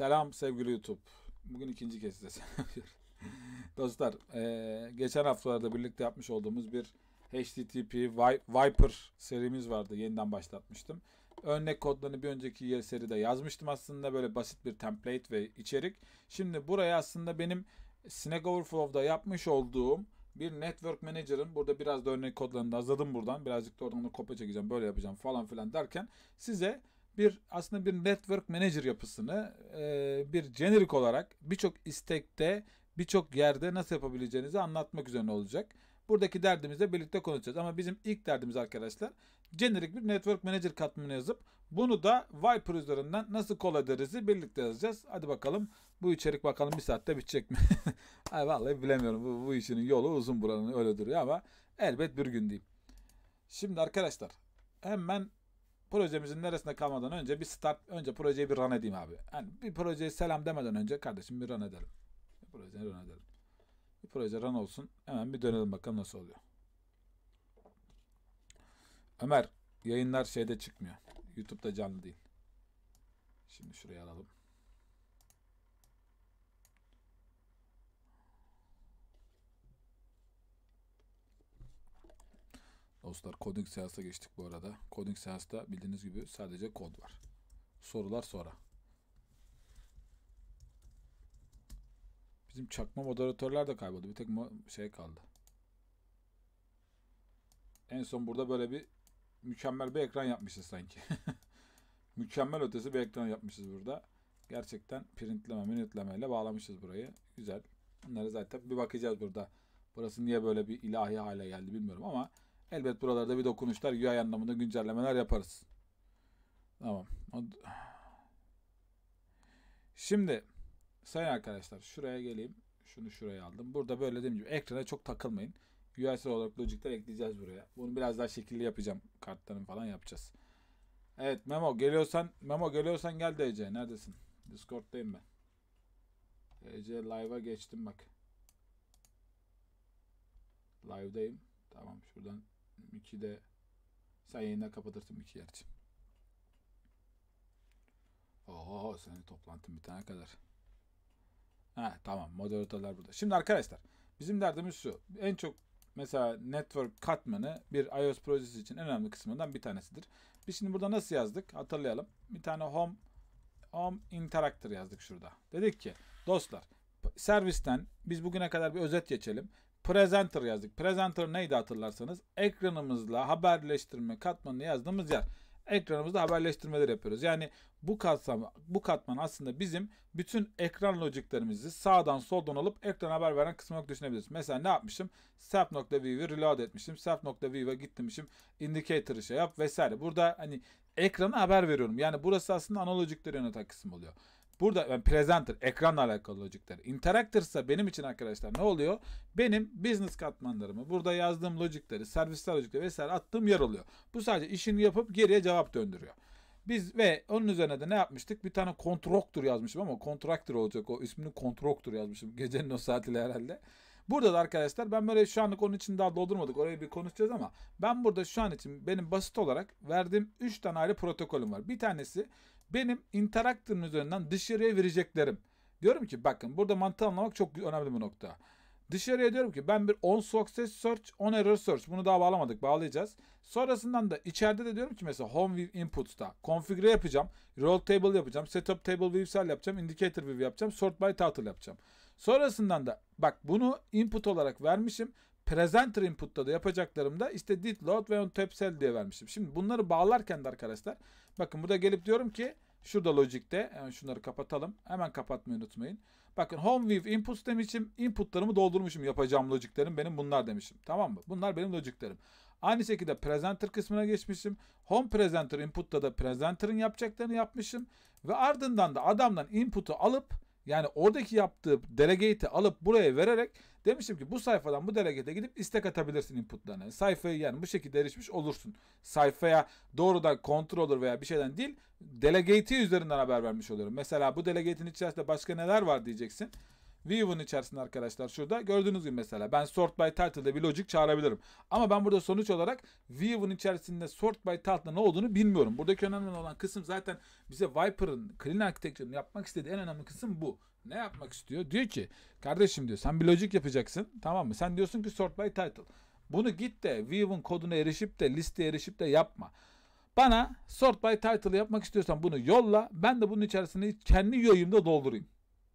Selam sevgili YouTube. Bugün ikinci kez de Dostlar, e, geçen haftalarda birlikte yapmış olduğumuz bir HTTP Viper serimiz vardı. Yeniden başlatmıştım. Örnek kodlarını bir önceki seride yazmıştım aslında. Böyle basit bir template ve içerik. Şimdi buraya aslında benim Snag Overflow'da yapmış olduğum bir network manager'ın burada biraz da örnek kodlarını da hazırladım buradan. Birazcık da oradan kopya çekeceğim böyle yapacağım falan filan derken size bir aslında bir network manager yapısını e, bir generic olarak birçok istekte birçok yerde nasıl yapabileceğinizi anlatmak üzerine olacak. Buradaki derdimizle birlikte konuşacağız. Ama bizim ilk derdimiz arkadaşlar generic bir network manager katmanı yazıp bunu da Viper üzerinden nasıl kol ederiz birlikte yazacağız. Hadi bakalım bu içerik bakalım bir saatte bitecek mi? Ay vallahi bilemiyorum. Bu, bu işinin yolu uzun buranın öyle duruyor ama elbet bir gün diyeyim. Şimdi arkadaşlar hemen projemizin neresinde kalmadan önce bir start, önce projeyi bir run edeyim abi. Yani bir projeye selam demeden önce kardeşim bir run edelim. Bir projeyi run edelim. Bir proje run olsun. Hemen bir dönelim bakalım nasıl oluyor. Ömer yayınlar şeyde çıkmıyor. YouTube'da canlı değil. Şimdi şuraya alalım. Dostlar coding seansa geçtik bu arada. Coding seansta bildiğiniz gibi sadece kod var. Sorular sonra. Bizim çakma moderatörler de kayboldu. Bir tek şey kaldı. En son burada böyle bir mükemmel bir ekran yapmışız sanki. mükemmel ötesi bir ekran yapmışız burada. Gerçekten printleme, minutlemeyle bağlamışız burayı. Güzel. Bunları zaten bir bakacağız burada. Burası niye böyle bir ilahi hale geldi bilmiyorum ama Elbet buralarda bir dokunuşlar UI anlamında güncellemeler yaparız. Tamam. Şimdi sayın arkadaşlar şuraya geleyim. Şunu şuraya aldım. Burada böyle dediğim gibi ekrana çok takılmayın. UI olarak logicler ekleyeceğiz buraya. Bunu biraz daha şekilli yapacağım. Kartlarını falan yapacağız. Evet Memo geliyorsan Memo geliyorsan gel DC. Neredesin? Discord'dayım ben. DC live'a geçtim bak. Live'dayım. Tamam şuradan 2'de sen yayından kapatırdım 2 gerçi. Oo senin toplantın tane kadar. Ha tamam moderatörler burada. Şimdi arkadaşlar bizim derdimiz şu. En çok mesela network katmanı bir iOS projesi için en önemli kısmından bir tanesidir. Biz şimdi burada nasıl yazdık hatırlayalım. Bir tane home home interactor yazdık şurada. Dedik ki dostlar servisten biz bugüne kadar bir özet geçelim presenter yazdık. Presenter neydi hatırlarsanız? Ekranımızla haberleştirme katmanını yazdığımız yer. Ekranımızda haberleştirmeler yapıyoruz. Yani bu katsam, bu katman aslında bizim bütün ekran logiklerimizi sağdan soldan alıp ekran haber veren kısmı yok düşünebiliriz. Mesela ne yapmışım? Self.view'u reload etmişim. Self.view'a gitmişim. Indicator'ı şey yap vesaire. Burada hani ekrana haber veriyorum. Yani burası aslında analojikleri yöneten kısım oluyor. Burada yani presenter ekranla alakalı logikler. Interactor ise benim için arkadaşlar ne oluyor? Benim business katmanlarımı burada yazdığım logikleri, servisler logikleri vesaire attığım yer oluyor. Bu sadece işini yapıp geriye cevap döndürüyor. Biz ve onun üzerine de ne yapmıştık? Bir tane kontraktor yazmışım ama kontraktor olacak o ismini kontraktor yazmışım gecenin o saatiyle herhalde. Burada da arkadaşlar ben böyle şu anlık onun için daha doldurmadık. Orayı bir konuşacağız ama ben burada şu an için benim basit olarak verdiğim 3 tane ayrı protokolüm var. Bir tanesi benim interact'ın üzerinden dışarıya vereceklerim. Diyorum ki bakın burada mantığı anlamak çok önemli bu nokta. Dışarıya diyorum ki ben bir on success search, on error search. Bunu daha bağlamadık, bağlayacağız. Sonrasından da içeride de diyorum ki mesela home view inputs'ta konfigüre yapacağım, roll table yapacağım, setup table viewsel yapacağım, indicator view yapacağım, sort by title yapacağım. Sonrasından da bak bunu input olarak vermişim presenter input'ta da yapacaklarımda işte did load ve on tepsel diye vermiştim. Şimdi bunları bağlarken de arkadaşlar bakın burada gelip diyorum ki şurada logic'te yani şunları kapatalım. Hemen kapatmayı unutmayın. Bakın home with input demişim. Input'larımı doldurmuşum. Yapacağım logic'lerim benim bunlar demişim. Tamam mı? Bunlar benim logic'lerim. Aynı şekilde presenter kısmına geçmişim. Home presenter input'ta da presenter'ın yapacaklarını yapmışım. Ve ardından da adamdan input'u alıp yani oradaki yaptığı delegate'i alıp buraya vererek Demiştim ki bu sayfadan bu delegede gidip istek atabilirsin inputlarına. Sayfayı yani bu şekilde erişmiş olursun. Sayfaya doğrudan controller veya bir şeyden değil delegate'i üzerinden haber vermiş oluyorum. Mesela bu delegate'in içerisinde başka neler var diyeceksin. View'un içerisinde arkadaşlar şurada gördüğünüz gibi mesela ben sort by title'da bir logic çağırabilirim. Ama ben burada sonuç olarak View'un içerisinde sort by title'da ne olduğunu bilmiyorum. Buradaki önemli olan kısım zaten bize Viper'ın clean architecture'ını yapmak istediği en önemli kısım bu. Ne yapmak istiyor? Diyor ki kardeşim diyor sen bir logic yapacaksın tamam mı? Sen diyorsun ki sort by title. Bunu git de view'un koduna erişip de listeye erişip de yapma. Bana sort by title yapmak istiyorsan bunu yolla. Ben de bunun içerisini kendi yoyumda doldurayım.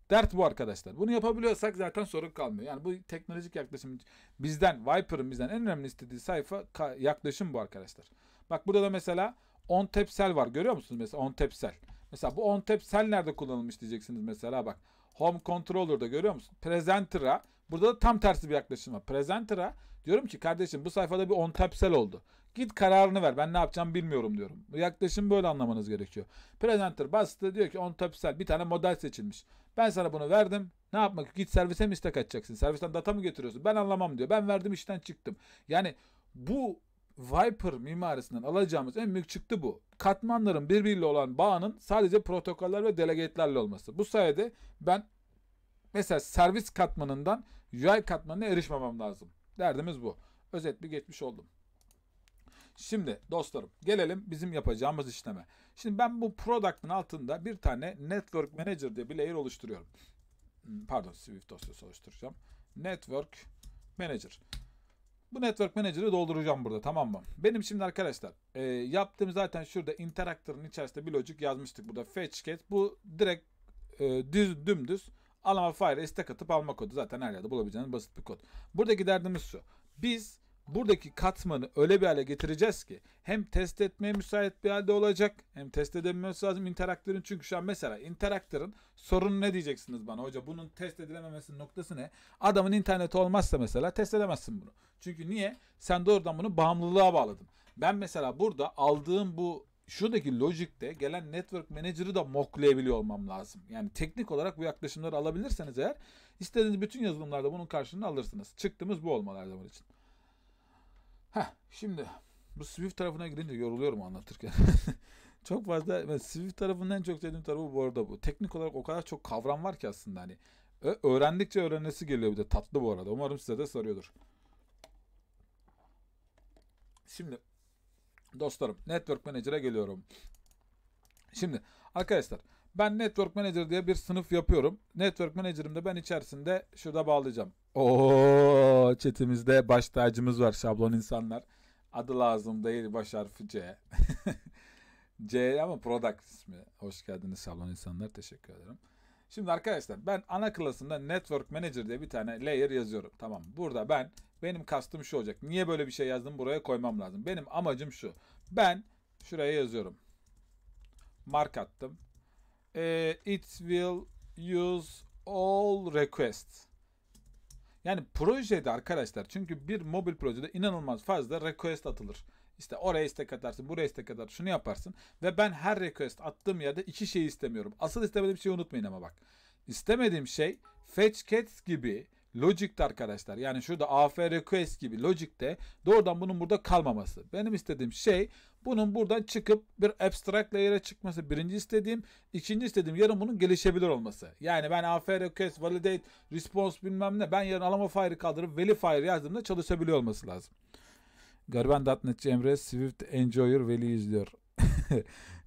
Dert bu arkadaşlar. Bunu yapabiliyorsak zaten sorun kalmıyor. Yani bu teknolojik yaklaşım bizden, Viper'ın bizden en önemli istediği sayfa yaklaşım bu arkadaşlar. Bak burada da mesela on tepsel var. Görüyor musunuz mesela on tepsel? Mesela bu on tepsel nerede kullanılmış diyeceksiniz mesela bak. Home Controller'da görüyor musun? Presenter'a burada da tam tersi bir yaklaşım var. Presenter'a diyorum ki kardeşim bu sayfada bir on tapsel oldu. Git kararını ver ben ne yapacağım bilmiyorum diyorum. Bu yaklaşım böyle anlamanız gerekiyor. Presenter bastı diyor ki on tapsel bir tane model seçilmiş. Ben sana bunu verdim ne yapmak git servise mi istek açacaksın? Servisten data mı getiriyorsun? Ben anlamam diyor. Ben verdim işten çıktım. Yani bu Viper mimarisinden alacağımız en büyük çıktı bu. Katmanların birbiriyle olan bağının sadece protokoller ve delegate'lerle olması. Bu sayede ben mesela servis katmanından UI katmanına erişmemem lazım. Derdimiz bu. Özet bir geçmiş oldum. Şimdi dostlarım gelelim bizim yapacağımız işleme. Şimdi ben bu product'ın altında bir tane network manager diye bir layer oluşturuyorum. Hmm, pardon Swift dosyası oluşturacağım. Network manager. Bu Network Manager'ı dolduracağım burada tamam mı? Benim şimdi arkadaşlar e, yaptığım zaten şurada Interactor'ın içerisinde bir logic yazmıştık. Burada fetch get. Bu direkt e, düz dümdüz alama fire istek atıp alma kodu. Zaten her yerde bulabileceğiniz basit bir kod. Buradaki derdimiz şu. Biz buradaki katmanı öyle bir hale getireceğiz ki hem test etmeye müsait bir halde olacak hem test edememesi lazım interaktörün çünkü şu an mesela interaktörün sorunu ne diyeceksiniz bana hoca bunun test edilememesinin noktası ne? Adamın interneti olmazsa mesela test edemezsin bunu. Çünkü niye? Sen doğrudan bunu bağımlılığa bağladın. Ben mesela burada aldığım bu şuradaki logikte gelen network manager'ı da moklayabiliyor olmam lazım. Yani teknik olarak bu yaklaşımları alabilirseniz eğer istediğiniz bütün yazılımlarda bunun karşılığını alırsınız. Çıktığımız bu olmalı her zaman için. Heh, şimdi bu Swift tarafına girince yoruluyorum anlatırken. çok fazla ben Swift tarafından çok sevdiğim tarafı bu arada bu. Teknik olarak o kadar çok kavram var ki aslında hani. Öğrendikçe öğrenmesi geliyor bir de tatlı bu arada. Umarım size de sarıyordur. Şimdi dostlarım Network Manager'a geliyorum. Şimdi arkadaşlar ben Network Manager diye bir sınıf yapıyorum. Network Manager'ımda ben içerisinde şurada bağlayacağım. Oo çetimizde baş tacımız var şablon insanlar. Adı lazım değil baş harfi C. C ama product ismi. Hoş geldiniz şablon insanlar. Teşekkür ederim. Şimdi arkadaşlar ben ana klasında Network Manager diye bir tane layer yazıyorum. Tamam burada ben benim kastım şu olacak. Niye böyle bir şey yazdım buraya koymam lazım. Benim amacım şu. Ben şuraya yazıyorum. Mark attım. Ee, it will use all requests. Yani projede arkadaşlar çünkü bir mobil projede inanılmaz fazla request atılır. İşte oraya istek atarsın, buraya istek atarsın, şunu yaparsın. Ve ben her request attığım yerde iki şeyi istemiyorum. Asıl istemediğim şeyi unutmayın ama bak. İstemediğim şey fetch cats gibi Logic'te arkadaşlar yani şurada AFR request gibi Logic'te doğrudan bunun burada kalmaması. Benim istediğim şey bunun buradan çıkıp bir abstract layer'e çıkması birinci istediğim. ikinci istediğim yarın bunun gelişebilir olması. Yani ben AFR request, validate, response bilmem ne ben yarın alama file'ı kaldırıp verifier yazdığımda çalışabiliyor olması lazım. Gariban.net Emre Swift Enjoyer Veli izliyor.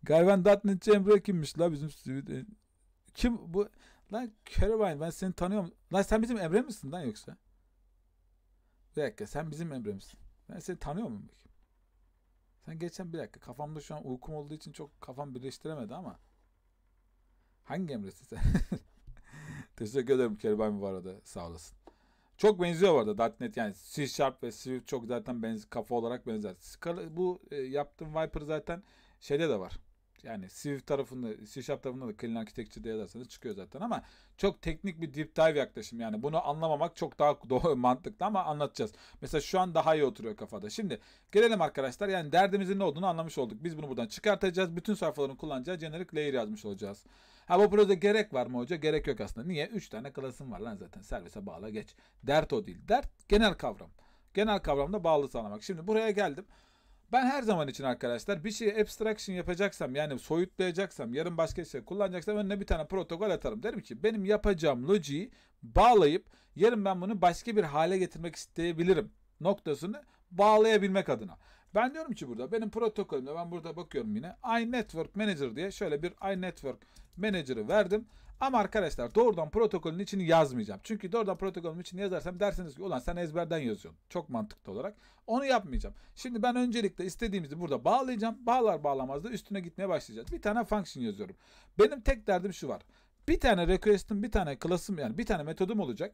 Gariban.net Emre kimmiş la bizim Swift kim bu Lan Caroline ben seni tanıyorum. Lan sen bizim Emre misin lan yoksa? Bir dakika sen bizim Emre misin? Ben seni tanıyor muyum? Bakayım? Sen geçen bir dakika kafamda şu an uykum olduğu için çok kafam birleştiremedi ama. Hangi Emre'sin sen? Teşekkür ederim Kerban bu arada sağ olasın. Çok benziyor bu arada .NET yani C Sharp ve Swift çok zaten benzi kafa olarak benzer. Bu e, yaptığım Viper zaten şeyde de var yani Swift tarafında, C Sharp tarafında da Clean Architecture'da yazarsanız çıkıyor zaten ama çok teknik bir deep dive yaklaşım yani bunu anlamamak çok daha doğru, mantıklı ama anlatacağız. Mesela şu an daha iyi oturuyor kafada. Şimdi gelelim arkadaşlar yani derdimizin ne olduğunu anlamış olduk. Biz bunu buradan çıkartacağız. Bütün sayfaların kullanacağı generic layer yazmış olacağız. Ha bu proje gerek var mı hoca? Gerek yok aslında. Niye? 3 tane klasım var lan zaten. Servise bağla geç. Dert o değil. Dert genel kavram genel kavramda bağlı sağlamak. Şimdi buraya geldim. Ben her zaman için arkadaşlar bir şeyi abstraction yapacaksam yani soyutlayacaksam yarın başka şey kullanacaksam önüne bir tane protokol atarım. Derim ki benim yapacağım lojiyi bağlayıp yarın ben bunu başka bir hale getirmek isteyebilirim noktasını bağlayabilmek adına. Ben diyorum ki burada benim protokolümde ben burada bakıyorum yine iNetwork Manager diye şöyle bir iNetwork Manager'ı verdim. Ama arkadaşlar doğrudan protokolün içini yazmayacağım. Çünkü doğrudan protokolün için yazarsam dersiniz ki ulan sen ezberden yazıyorsun. Çok mantıklı olarak. Onu yapmayacağım. Şimdi ben öncelikle istediğimizi burada bağlayacağım. Bağlar bağlamaz da üstüne gitmeye başlayacağız. Bir tane function yazıyorum. Benim tek derdim şu var. Bir tane request'im bir tane class'ım yani bir tane metodum olacak.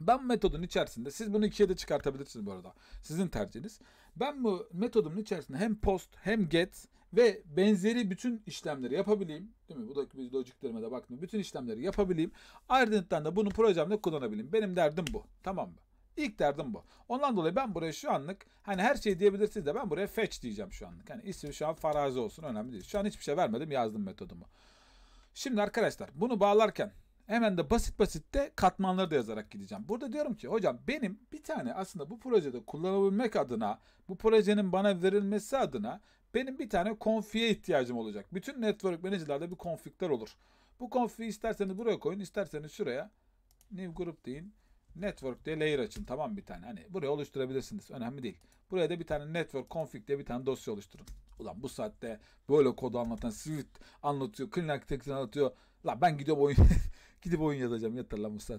Ben metodun içerisinde siz bunu ikiye de çıkartabilirsiniz bu arada. Sizin tercihiniz. Ben bu metodumun içerisinde hem post hem get ve benzeri bütün işlemleri yapabileyim. Değil mi? Bu da biz logiklerime de baktım. Bütün işlemleri yapabileyim. Ardından da bunu projemde kullanabileyim. Benim derdim bu. Tamam mı? İlk derdim bu. Ondan dolayı ben buraya şu anlık hani her şey diyebilirsiniz de ben buraya fetch diyeceğim şu anlık. Hani isim şu an farazi olsun önemli değil. Şu an hiçbir şey vermedim yazdım metodumu. Şimdi arkadaşlar bunu bağlarken Hemen de basit basit de katmanları da yazarak gideceğim. Burada diyorum ki hocam benim bir tane aslında bu projede kullanabilmek adına bu projenin bana verilmesi adına benim bir tane konfiye ihtiyacım olacak. Bütün network manager'larda bir konfigler olur. Bu konfiyi isterseniz buraya koyun isterseniz şuraya new group deyin. Network diye layer açın tamam bir tane. Hani buraya oluşturabilirsiniz. Önemli değil. Buraya da bir tane network config diye bir tane dosya oluşturun. Ulan bu saatte böyle kodu anlatan Swift anlatıyor, Clean Architecture anlatıyor. La ben gidiyorum oyun Gidip oyun yazacağım. Yeter lan bu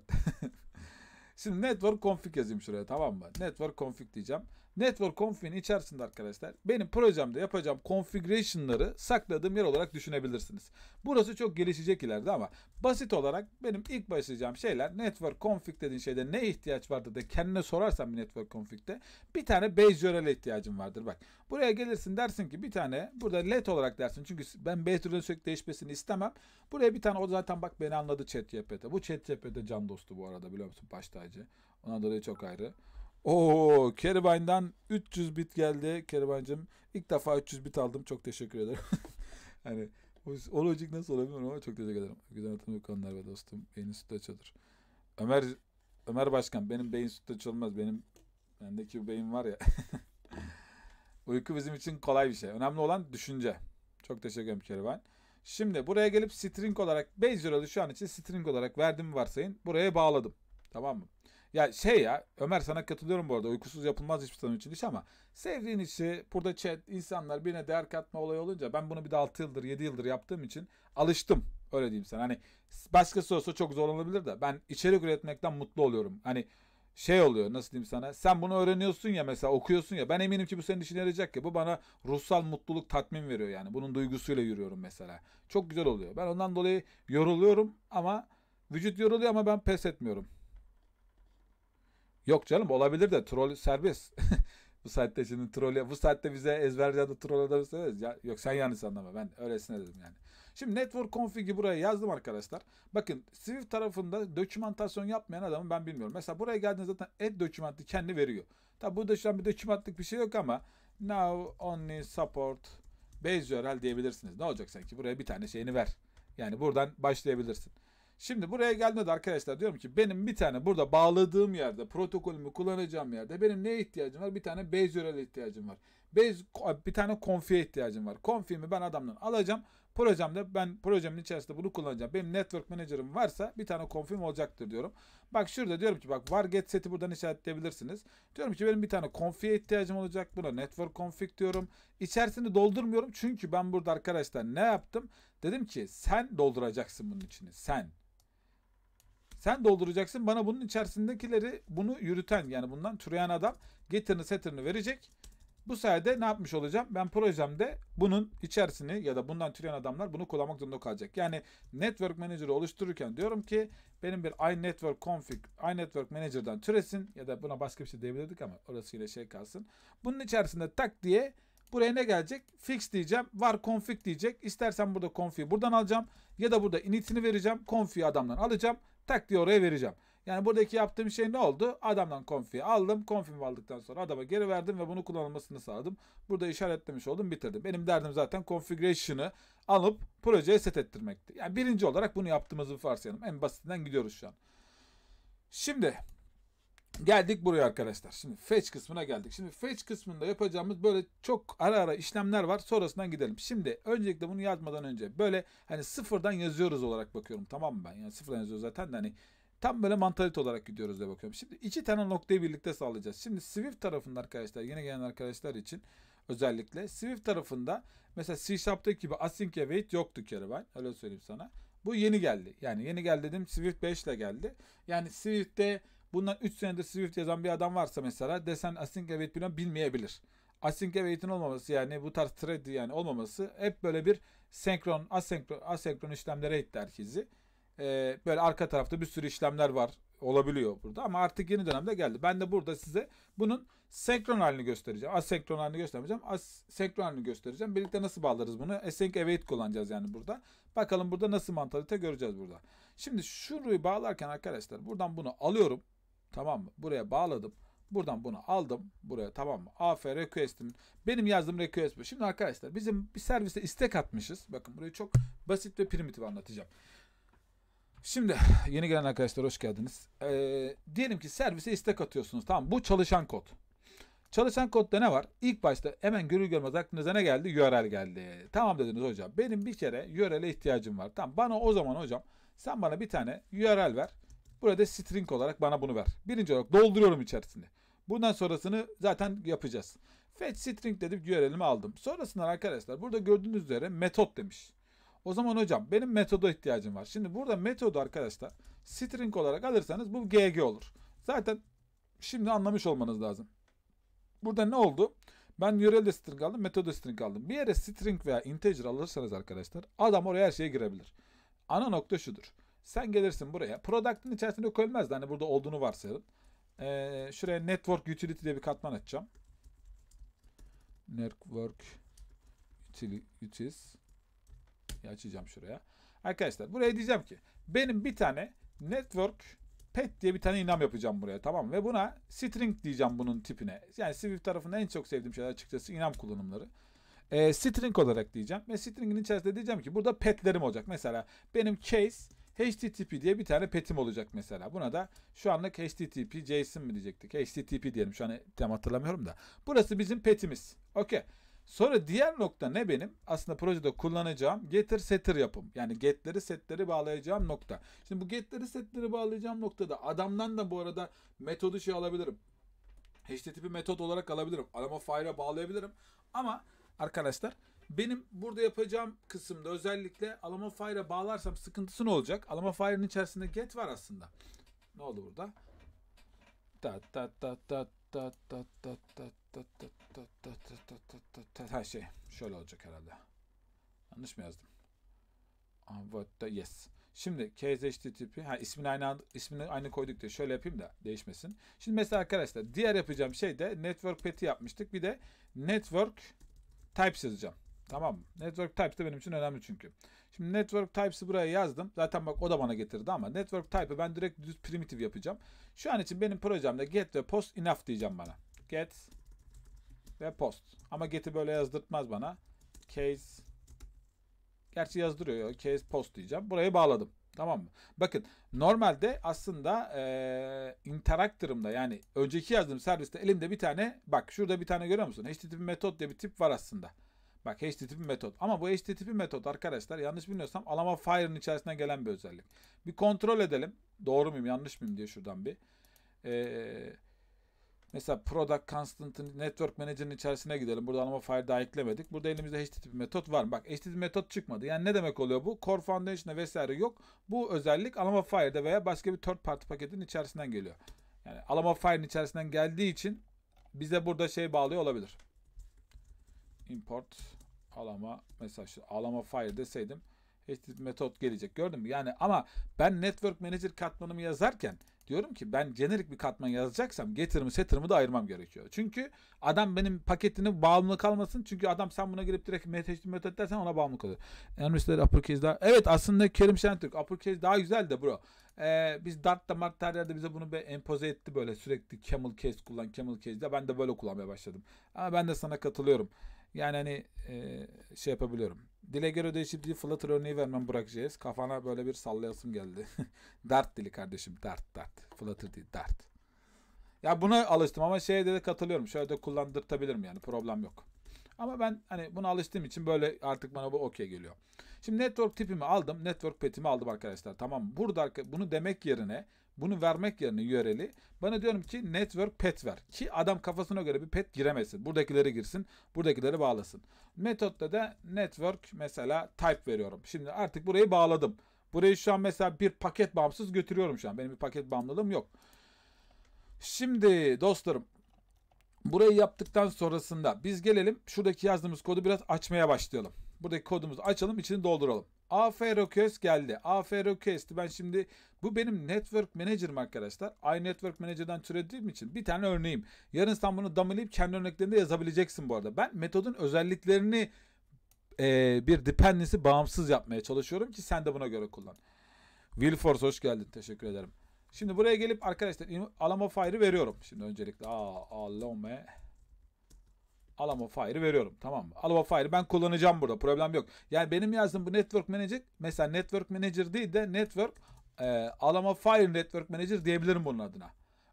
Şimdi network config yazayım şuraya tamam mı? Network config diyeceğim. Network Config'in içerisinde arkadaşlar benim projemde yapacağım configuration'ları sakladığım yer olarak düşünebilirsiniz. Burası çok gelişecek ileride ama basit olarak benim ilk başlayacağım şeyler Network Config dediğin şeyde ne ihtiyaç vardır da kendine sorarsan bir Network Config'te bir tane base URL'e ihtiyacım vardır. Bak buraya gelirsin dersin ki bir tane burada let olarak dersin. Çünkü ben base URL'in sürekli değişmesini istemem. Buraya bir tane o zaten bak beni anladı chat GPT. Bu chat GPT can dostu bu arada biliyor musun baş tacı. Ona dolayı çok ayrı. Oo, Keribine'dan 300 bit geldi. Keribine'cim ilk defa 300 bit aldım. Çok teşekkür ederim. hani o lojik nasıl olabilir ama çok teşekkür ederim. Güzel atın konular ve dostum. Beyin sütü açılır. Ömer Ömer Başkan benim beyin sütü açılmaz. Benim bendeki bu beyin var ya. Uyku bizim için kolay bir şey. Önemli olan düşünce. Çok teşekkür ederim Kervan. Şimdi buraya gelip string olarak Base Zero'da şu an için string olarak verdim varsayın. Buraya bağladım. Tamam mı? Ya şey ya Ömer sana katılıyorum bu arada uykusuz yapılmaz hiçbir zaman için iş ama sevdiğin işi burada chat insanlar birine değer katma olayı olunca ben bunu bir de 6 yıldır 7 yıldır yaptığım için alıştım öyle diyeyim sana. Hani başkası olsa çok zorlanabilir de ben içerik üretmekten mutlu oluyorum. Hani şey oluyor nasıl diyeyim sana sen bunu öğreniyorsun ya mesela okuyorsun ya ben eminim ki bu senin işine yarayacak ya bu bana ruhsal mutluluk tatmin veriyor yani bunun duygusuyla yürüyorum mesela çok güzel oluyor ben ondan dolayı yoruluyorum ama vücut yoruluyor ama ben pes etmiyorum Yok canım olabilir de troll serbest. bu saatte şimdi troll bu saatte bize ezberci de troll adamısınız. Ya, yok sen yanlış anlama ben öylesine dedim yani. Şimdi network config'i buraya yazdım arkadaşlar. Bakın Swift tarafında dokümantasyon yapmayan adamı ben bilmiyorum. Mesela buraya geldiğinde zaten add dokümanti kendi veriyor. Tabi burada şu an bir dokümantlık bir şey yok ama now only support base URL diyebilirsiniz. Ne olacak sanki buraya bir tane şeyini ver. Yani buradan başlayabilirsin. Şimdi buraya geldiğimde arkadaşlar diyorum ki benim bir tane burada bağladığım yerde protokolümü kullanacağım yerde benim neye ihtiyacım var? Bir tane base URL ihtiyacım var. Base, bir tane konfiye ihtiyacım var. Konfimi ben adamdan alacağım. Projemde ben projemin içerisinde bunu kullanacağım. Benim network manager'ım varsa bir tane konfim olacaktır diyorum. Bak şurada diyorum ki bak var get seti buradan işaretleyebilirsiniz. Diyorum ki benim bir tane konfiye ihtiyacım olacak. Buna network config diyorum. İçerisini doldurmuyorum çünkü ben burada arkadaşlar ne yaptım? Dedim ki sen dolduracaksın bunun içini. Sen sen dolduracaksın bana bunun içerisindekileri bunu yürüten yani bundan türeyen adam getirini setirini verecek. Bu sayede ne yapmış olacağım? Ben projemde bunun içerisini ya da bundan türeyen adamlar bunu kullanmak zorunda kalacak. Yani network manager'ı oluştururken diyorum ki benim bir iNetwork config, iNetwork manager'dan türesin ya da buna başka bir şey diyebilirdik ama orası yine şey kalsın. Bunun içerisinde tak diye Buraya ne gelecek? Fix diyeceğim. Var config diyecek. İstersen burada config'i buradan alacağım. Ya da burada init'ini vereceğim. Config'i adamdan alacağım tak diye oraya vereceğim. Yani buradaki yaptığım şey ne oldu? Adamdan konfiyi aldım. Konfimi aldıktan sonra adama geri verdim ve bunu kullanılmasını sağladım. Burada işaretlemiş oldum bitirdim. Benim derdim zaten configuration'ı alıp projeye set ettirmekti. Yani birinci olarak bunu yaptığımızı varsayalım. En basitinden gidiyoruz şu an. Şimdi Geldik buraya arkadaşlar. Şimdi fetch kısmına geldik. Şimdi fetch kısmında yapacağımız böyle çok ara ara işlemler var. Sonrasından gidelim. Şimdi öncelikle bunu yazmadan önce böyle hani sıfırdan yazıyoruz olarak bakıyorum. Tamam mı ben? Yani sıfırdan yazıyoruz zaten de hani tam böyle mantalite olarak gidiyoruz diye bakıyorum. Şimdi iki tane noktayı birlikte sağlayacağız. Şimdi Swift tarafında arkadaşlar yeni gelen arkadaşlar için özellikle Swift tarafında mesela C Sharp'taki gibi async await yoktu ben, Öyle söyleyeyim sana. Bu yeni geldi. Yani yeni geldi dedim Swift 5 ile geldi. Yani Swift'te Bundan 3 senedir Swift yazan bir adam varsa mesela desen async await plan bilmeyebilir. Async await'in olmaması yani bu tarz thread yani olmaması hep böyle bir senkron, asenkron, asenkron işlemlere itti herkesi. Ee, böyle arka tarafta bir sürü işlemler var olabiliyor burada ama artık yeni dönemde geldi. Ben de burada size bunun senkron halini göstereceğim. Asenkron halini göstermeyeceğim. Asenkron halini göstereceğim. Birlikte nasıl bağlarız bunu? Async await kullanacağız yani burada. Bakalım burada nasıl mantalite göreceğiz burada. Şimdi şurayı bağlarken arkadaşlar buradan bunu alıyorum. Tamam mı? Buraya bağladım. Buradan bunu aldım. Buraya tamam mı? AF request'im. Benim yazdığım request bu. Şimdi arkadaşlar bizim bir servise istek atmışız. Bakın burayı çok basit ve primitif anlatacağım. Şimdi yeni gelen arkadaşlar hoş geldiniz. Ee, diyelim ki servise istek atıyorsunuz. Tamam bu çalışan kod. Çalışan kodda ne var? İlk başta hemen görür görmez aklınıza ne geldi? URL geldi. Tamam dediniz hocam. Benim bir kere URL'e ihtiyacım var. Tamam bana o zaman hocam sen bana bir tane URL ver. Burada string olarak bana bunu ver. Birinci olarak dolduruyorum içerisinde. Bundan sonrasını zaten yapacağız. Fetch string dedim URL'imi aldım. Sonrasında arkadaşlar burada gördüğünüz üzere metot demiş. O zaman hocam benim metoda ihtiyacım var. Şimdi burada metodu arkadaşlar string olarak alırsanız bu GG olur. Zaten şimdi anlamış olmanız lazım. Burada ne oldu? Ben URL'de string aldım, metoda string aldım. Bir yere string veya integer alırsanız arkadaşlar adam oraya her şeye girebilir. Ana nokta şudur. Sen gelirsin buraya. Product'ın içerisinde koyulmaz da hani burada olduğunu varsayalım. Ee, şuraya Network Utility diye bir katman açacağım. Network Utilities açacağım şuraya. Arkadaşlar buraya diyeceğim ki benim bir tane Network pet diye bir tane inam yapacağım buraya tamam mı? Ve buna string diyeceğim bunun tipine. Yani Swift tarafında en çok sevdiğim şeyler açıkçası inam kullanımları. E, string olarak diyeceğim ve string'in içerisinde diyeceğim ki burada petlerim olacak. Mesela benim case HTTP diye bir tane petim olacak mesela. Buna da şu anlık HTTP JSON mi diyecektik? HTTP diyelim. Şu an tam hatırlamıyorum da. Burası bizim petimiz. Okey. Sonra diğer nokta ne benim? Aslında projede kullanacağım getter setter yapım. Yani getleri setleri bağlayacağım nokta. Şimdi bu getleri setleri bağlayacağım noktada adamdan da bu arada metodu şey alabilirim. HTTP metot olarak alabilirim. Arama file'a bağlayabilirim. Ama arkadaşlar benim burada yapacağım kısımda özellikle Alamo Fire'a bağlarsam sıkıntısı ne olacak? Alamo Fire'ın içerisinde get var aslında. Ne oldu burada? Ta ta ta ta ta ta ta ta ta ta ta ta ta ta ta ta her şey şöyle olacak herhalde. Yanlış mı yazdım? What the yes. Şimdi KZHTTP ha ismini aynı ismini aynı koyduk diye şöyle yapayım da değişmesin. Şimdi mesela arkadaşlar diğer yapacağım şey de network peti yapmıştık. Bir de network types yazacağım. Tamam mı? Network types de benim için önemli çünkü. Şimdi network types'i buraya yazdım. Zaten bak o da bana getirdi ama network type'ı ben direkt düz primitive yapacağım. Şu an için benim projemde get ve post enough diyeceğim bana. Get ve post. Ama get'i böyle yazdırtmaz bana. Case Gerçi yazdırıyor. Case post diyeceğim. Buraya bağladım. Tamam mı? Bakın normalde aslında e, interactor'ımda yani önceki yazdığım serviste elimde bir tane bak şurada bir tane görüyor musun? HTTP metot diye bir tip var aslında. Bak HTTP metot. Ama bu HTTP metot arkadaşlar yanlış bilmiyorsam alama fire'ın içerisine gelen bir özellik. Bir kontrol edelim. Doğru muyum yanlış mıyım diye şuradan bir. Ee, mesela product Constant network manager'ın içerisine gidelim. Burada alama fire daha eklemedik. Burada elimizde HTTP metot var. Bak HTTP metot çıkmadı. Yani ne demek oluyor bu? Core foundation'da vesaire yok. Bu özellik alama Fire'de veya başka bir third party paketin içerisinden geliyor. Yani alama fire'ın içerisinden geldiği için bize burada şey bağlıyor olabilir import alama mesajı alama file deseydim HTTP metot gelecek. Gördün mü? Yani ama ben network manager katmanımı yazarken diyorum ki ben generik bir katman yazacaksam getirimi setter'ımı da ayırmam gerekiyor. Çünkü adam benim paketine bağımlı kalmasın. Çünkü adam sen buna girip direkt HTTP metot dersen ona bağımlı kalıyor. Enrüsleri uppercase daha. Evet aslında Kerim Şentürk uppercase daha güzel de bro. Ee, biz Dart'ta Mart yerde bize bunu bir empoze etti böyle sürekli camel case kullan camel case de ben de böyle kullanmaya başladım. Ama ben de sana katılıyorum. Yani hani e, şey yapabiliyorum. Dile göre değişir diye Flutter örneği vermem bırakacağız. Kafana böyle bir sallayasım geldi. Dert dili kardeşim. dert dert. Flutter değil dert. Ya buna alıştım ama şeye de katılıyorum. Şöyle de kullandırtabilirim yani problem yok. Ama ben hani buna alıştığım için böyle artık bana bu okey geliyor. Şimdi network tipimi aldım. Network petimi aldım arkadaşlar. Tamam. Burada bunu demek yerine bunu vermek yerine URL'i bana diyorum ki network pet ver. Ki adam kafasına göre bir pet giremesin. Buradakileri girsin. Buradakileri bağlasın. Metotta da network mesela type veriyorum. Şimdi artık burayı bağladım. Burayı şu an mesela bir paket bağımsız götürüyorum şu an. Benim bir paket bağımlılığım yok. Şimdi dostlarım burayı yaptıktan sonrasında biz gelelim şuradaki yazdığımız kodu biraz açmaya başlayalım. Buradaki kodumuzu açalım içini dolduralım. Aferokes geldi. Aferokes'ti. Ben şimdi bu benim network manager'ım arkadaşlar. I network manager'dan türediğim için bir tane örneğim. Yarın sen bunu dummy'leyip kendi örneklerinde yazabileceksin bu arada. Ben metodun özelliklerini e, bir dependency bağımsız yapmaya çalışıyorum ki sen de buna göre kullan. Wilforce hoş geldin. Teşekkür ederim. Şimdi buraya gelip arkadaşlar alama fire'ı veriyorum. Şimdi öncelikle aa, alame Alamo Fire'ı veriyorum. Tamam mı? Alamo Fire'ı ben kullanacağım burada. Problem yok. Yani benim yazdığım bu Network Manager mesela Network Manager değil de Network e, Alamo Fire Network Manager diyebilirim bunun adına.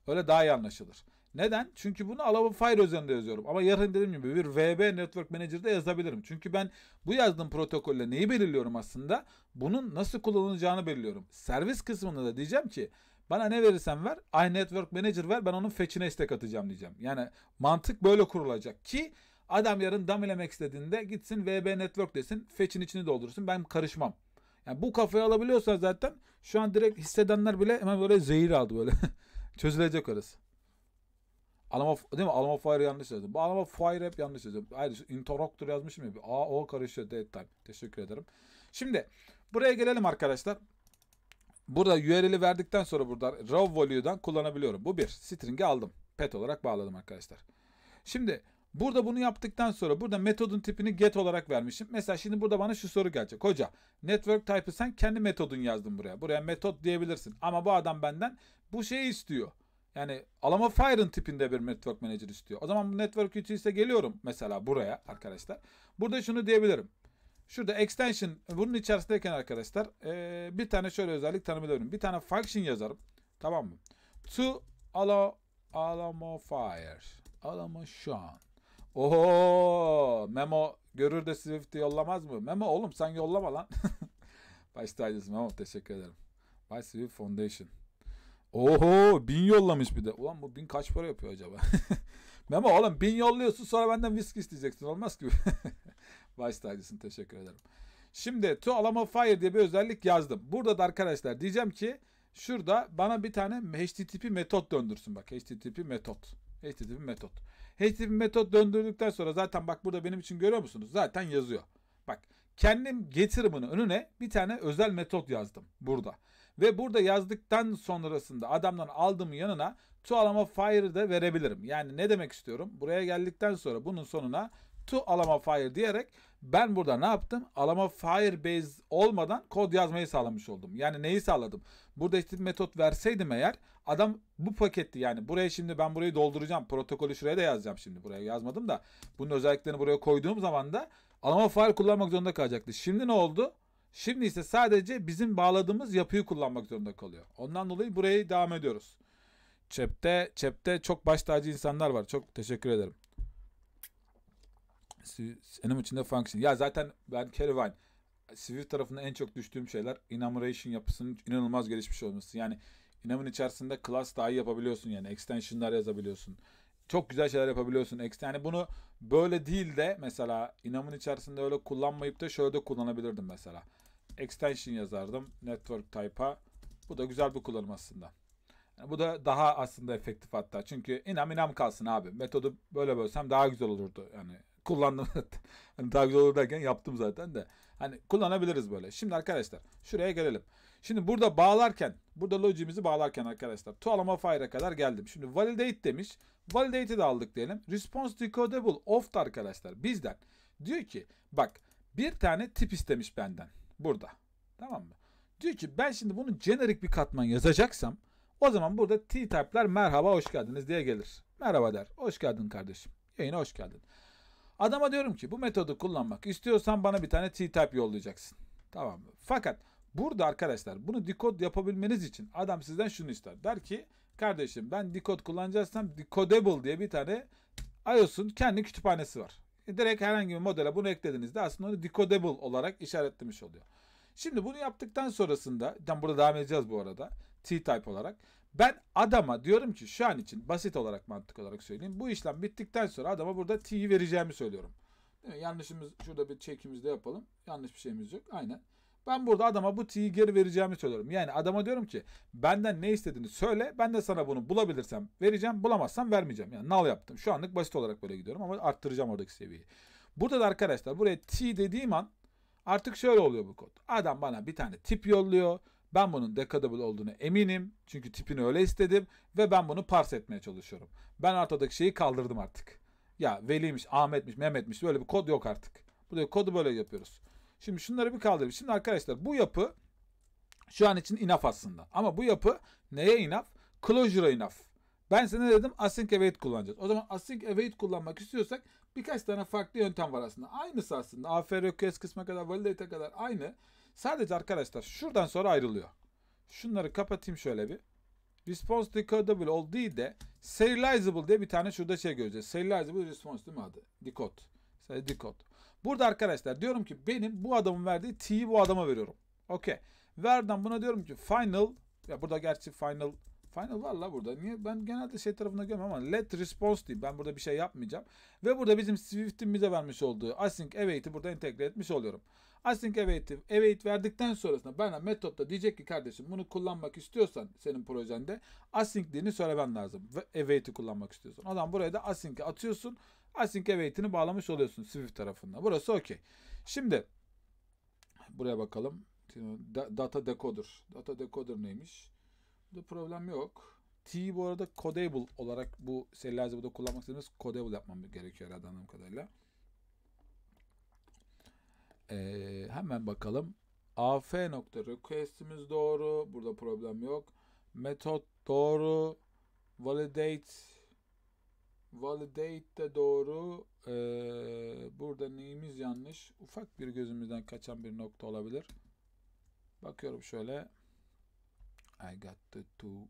Öyle daha iyi anlaşılır. Neden? Çünkü bunu Alamo Fire özelinde yazıyorum. Ama yarın dediğim gibi bir VB Network Manager'da yazabilirim. Çünkü ben bu yazdığım protokolle neyi belirliyorum aslında? Bunun nasıl kullanılacağını belirliyorum. Servis kısmında da diyeceğim ki bana ne verirsen ver. iNetwork Manager ver. Ben onun fetch'ine istek atacağım diyeceğim. Yani mantık böyle kurulacak ki adam yarın damilemek istediğinde gitsin VB Network desin. Fetch'in içini doldursun. Ben karışmam. Yani bu kafayı alabiliyorsan zaten şu an direkt hissedenler bile hemen böyle zehir aldı böyle. Çözülecek orası. Alama, değil mi? Alama Fire yanlış yazdım. Bu Alama Fire hep yanlış yazdım. Hayır, Interruptor yazmışım ya. A, O karışıyor. Dead time. Teşekkür ederim. Şimdi buraya gelelim arkadaşlar. Burada URL'i verdikten sonra burada raw value'dan kullanabiliyorum. Bu bir. String'i aldım. Pet olarak bağladım arkadaşlar. Şimdi burada bunu yaptıktan sonra burada metodun tipini get olarak vermişim. Mesela şimdi burada bana şu soru gelecek. Hoca network type'ı sen kendi metodun yazdın buraya. Buraya metot diyebilirsin. Ama bu adam benden bu şeyi istiyor. Yani Alamo Fire'ın tipinde bir network manager istiyor. O zaman bu network utilities'e geliyorum mesela buraya arkadaşlar. Burada şunu diyebilirim. Şurada extension bunun içerisindeyken arkadaşlar e, bir tane şöyle özellik tanımlıyorum. Bir tane function yazarım. Tamam mı? To allow Alamo Fire. Alamo Sean. Oho! Memo görür de Swift'i yollamaz mı? Memo oğlum sen yollama lan. Baş Memo teşekkür ederim. Bay Swift Foundation. Oho bin yollamış bir de. Ulan bu bin kaç para yapıyor acaba? Memo oğlum bin yolluyorsun sonra benden viski isteyeceksin. Olmaz ki. Vice Tiders'ın teşekkür ederim. Şimdi To alama Fire diye bir özellik yazdım. Burada da arkadaşlar diyeceğim ki şurada bana bir tane HTTP metot döndürsün. Bak HTTP metot. HTTP metot. HTTP metot döndürdükten sonra zaten bak burada benim için görüyor musunuz? Zaten yazıyor. Bak kendim getirimin önüne bir tane özel metot yazdım burada. Ve burada yazdıktan sonrasında adamdan aldığım yanına to alama fire de verebilirim. Yani ne demek istiyorum? Buraya geldikten sonra bunun sonuna to alama fire diyerek ben burada ne yaptım? Alama Firebase olmadan kod yazmayı sağlamış oldum. Yani neyi sağladım? Burada işte metot verseydim eğer adam bu paketti yani buraya şimdi ben burayı dolduracağım. Protokolü şuraya da yazacağım şimdi. Buraya yazmadım da bunun özelliklerini buraya koyduğum zaman da alama fire kullanmak zorunda kalacaktı. Şimdi ne oldu? Şimdi ise sadece bizim bağladığımız yapıyı kullanmak zorunda kalıyor. Ondan dolayı burayı devam ediyoruz. Çepte, çepte çok baş tacı insanlar var. Çok teşekkür ederim. Benim içinde function. Ya zaten ben Caravan Swift tarafında en çok düştüğüm şeyler enumeration yapısının inanılmaz gelişmiş olması. Yani enum'ın içerisinde class dahi yapabiliyorsun yani extension'lar yazabiliyorsun. Çok güzel şeyler yapabiliyorsun. Yani bunu böyle değil de mesela enum'ın içerisinde öyle kullanmayıp da şöyle de kullanabilirdim mesela. Extension yazardım network type'a. Bu da güzel bir kullanım aslında. Yani bu da daha aslında efektif hatta. Çünkü inam inam kalsın abi. Metodu böyle bölsem daha güzel olurdu. Yani kullandım. hani takip olur derken yaptım zaten de. Hani kullanabiliriz böyle. Şimdi arkadaşlar şuraya gelelim. Şimdi burada bağlarken, burada logimizi bağlarken arkadaşlar tualama fire'a kadar geldim. Şimdi validate demiş. Validate'i de aldık diyelim. Response decodable oft arkadaşlar bizden. Diyor ki bak bir tane tip istemiş benden burada. Tamam mı? Diyor ki ben şimdi bunu generic bir katman yazacaksam o zaman burada T-type'ler merhaba hoş geldiniz diye gelir. Merhaba der. Hoş geldin kardeşim. Yayına hoş geldin. Adama diyorum ki bu metodu kullanmak istiyorsan bana bir tane T-type yollayacaksın. Tamam mı? Fakat burada arkadaşlar bunu decode yapabilmeniz için adam sizden şunu ister. Der ki kardeşim ben decode kullanacaksam decodable diye bir tane iOS'un kendi kütüphanesi var. E, direkt herhangi bir modele bunu eklediğinizde aslında onu decodable olarak işaretlemiş oluyor. Şimdi bunu yaptıktan sonrasında, tam burada devam edeceğiz bu arada T-type olarak. Ben adama diyorum ki şu an için basit olarak mantık olarak söyleyeyim. Bu işlem bittikten sonra adama burada t'yi vereceğimi söylüyorum. Değil mi? Yanlışımız şurada bir çekimizi de yapalım. Yanlış bir şeyimiz yok. Aynen. Ben burada adama bu t'yi geri vereceğimi söylüyorum. Yani adama diyorum ki benden ne istediğini söyle. Ben de sana bunu bulabilirsem vereceğim. Bulamazsam vermeyeceğim. Yani nal yaptım. Şu anlık basit olarak böyle gidiyorum ama arttıracağım oradaki seviyeyi. Burada da arkadaşlar buraya t dediğim an artık şöyle oluyor bu kod. Adam bana bir tane tip yolluyor. Ben bunun decodable olduğunu eminim. Çünkü tipini öyle istedim ve ben bunu parse etmeye çalışıyorum. Ben ortadaki şeyi kaldırdım artık. Ya veliymiş, Ahmet'miş, Mehmet'miş böyle bir kod yok artık. Burada kodu böyle yapıyoruz. Şimdi şunları bir kaldırayım. Şimdi arkadaşlar bu yapı şu an için inaf aslında. Ama bu yapı neye inaf? Clojure'a inaf. Ben sana dedim async await kullanacağız. O zaman async await kullanmak istiyorsak birkaç tane farklı yöntem var aslında. Aynısı aslında. AFR request kısmına kadar validate'e kadar aynı. Sadece arkadaşlar şuradan sonra ayrılıyor. Şunları kapatayım şöyle bir. Response decodable ol değil de serializable diye bir tane şurada şey göreceğiz. Serializable response değil mi adı? Decode. Sadece decode. Burada arkadaşlar diyorum ki benim bu adamın verdiği t'yi bu adama veriyorum. Okey. Verden buna diyorum ki final ya burada gerçi final Final var la burada. Niye? Ben genelde şey tarafında görmüyorum ama let response diyeyim. Ben burada bir şey yapmayacağım. Ve burada bizim Swift'in bize vermiş olduğu async await'i burada entegre etmiş oluyorum. Async await'i await verdikten sonrasında bana metotta diyecek ki kardeşim bunu kullanmak istiyorsan senin projende async'liğini söylemen lazım. Ve await'i kullanmak istiyorsun. Adam buraya da async'i atıyorsun. Async await'ini bağlamış oluyorsun Swift tarafından. Burası okey. Şimdi buraya bakalım. Data decoder. Data decoder neymiş? Burada problem yok. T bu arada codable olarak bu seriler burada kullanmak istediğimiz codable yapmam gerekiyor herhalde anladığım kadarıyla. E, hemen bakalım. AF nokta request'imiz doğru. Burada problem yok. Metot doğru. Validate Validate de doğru. Ee, burada neyimiz yanlış? Ufak bir gözümüzden kaçan bir nokta olabilir. Bakıyorum şöyle. I got the two.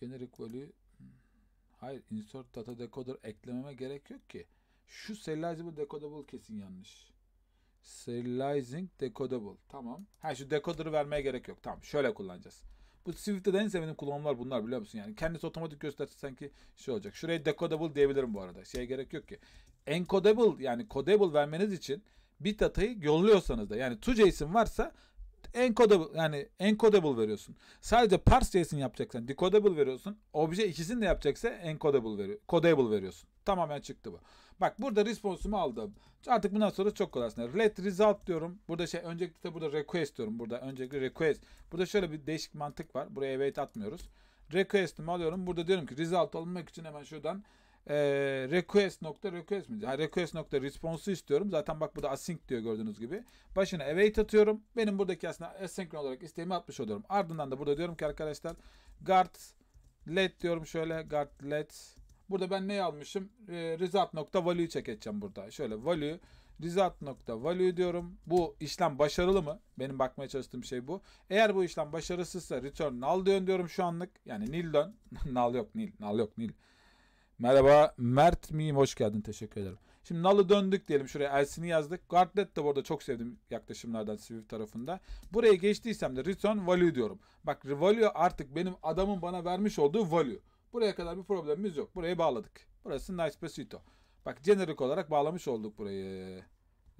Generic value. Hmm. Hayır insert data decoder eklememe gerek yok ki. Şu serializable decodable kesin yanlış. Serializing decodable. Tamam. Ha şu decoder'ı vermeye gerek yok. Tamam şöyle kullanacağız. Bu Swift'te de en sevdiğim kullanımlar bunlar biliyor musun? Yani kendisi otomatik gösterse sanki şey olacak. Şuraya decodable diyebilirim bu arada. Şeye gerek yok ki. Encodable yani codable vermeniz için bir datayı yolluyorsanız da yani to.json varsa encodable yani encodable veriyorsun. Sadece parse parse.json yapacaksan decodable veriyorsun. Obje ikisini de yapacaksa encodable veriyor. Codable veriyorsun. Tamamen çıktı bu. Bak burada response'umu aldım. Artık bundan sonra çok kolay aslında. Let result diyorum. Burada şey öncelikle burada request diyorum. Burada öncelikle request. Burada şöyle bir değişik mantık var. Buraya wait atmıyoruz. Request'imi alıyorum. Burada diyorum ki result olmak için hemen şuradan e, request nokta request mi? Ha, request nokta response'u istiyorum. Zaten bak burada async diyor gördüğünüz gibi. Başına await atıyorum. Benim buradaki aslında asynkron olarak isteğimi atmış oluyorum. Ardından da burada diyorum ki arkadaşlar guard let diyorum şöyle guard let Burada ben neyi almışım? E, ee, result nokta value check edeceğim burada. Şöyle value result nokta value diyorum. Bu işlem başarılı mı? Benim bakmaya çalıştığım şey bu. Eğer bu işlem başarısızsa return null dön diyorum şu anlık. Yani nil dön. null yok nil. Null yok nil. Merhaba Mert miyim? Hoş geldin. Teşekkür ederim. Şimdi null'ı döndük diyelim. Şuraya else'ini yazdık. Guardlet de burada çok sevdiğim yaklaşımlardan Swift tarafında. Buraya geçtiysem de return value diyorum. Bak value artık benim adamın bana vermiş olduğu value. Buraya kadar bir problemimiz yok. Burayı bağladık. Burası Nice Bak generic olarak bağlamış olduk burayı.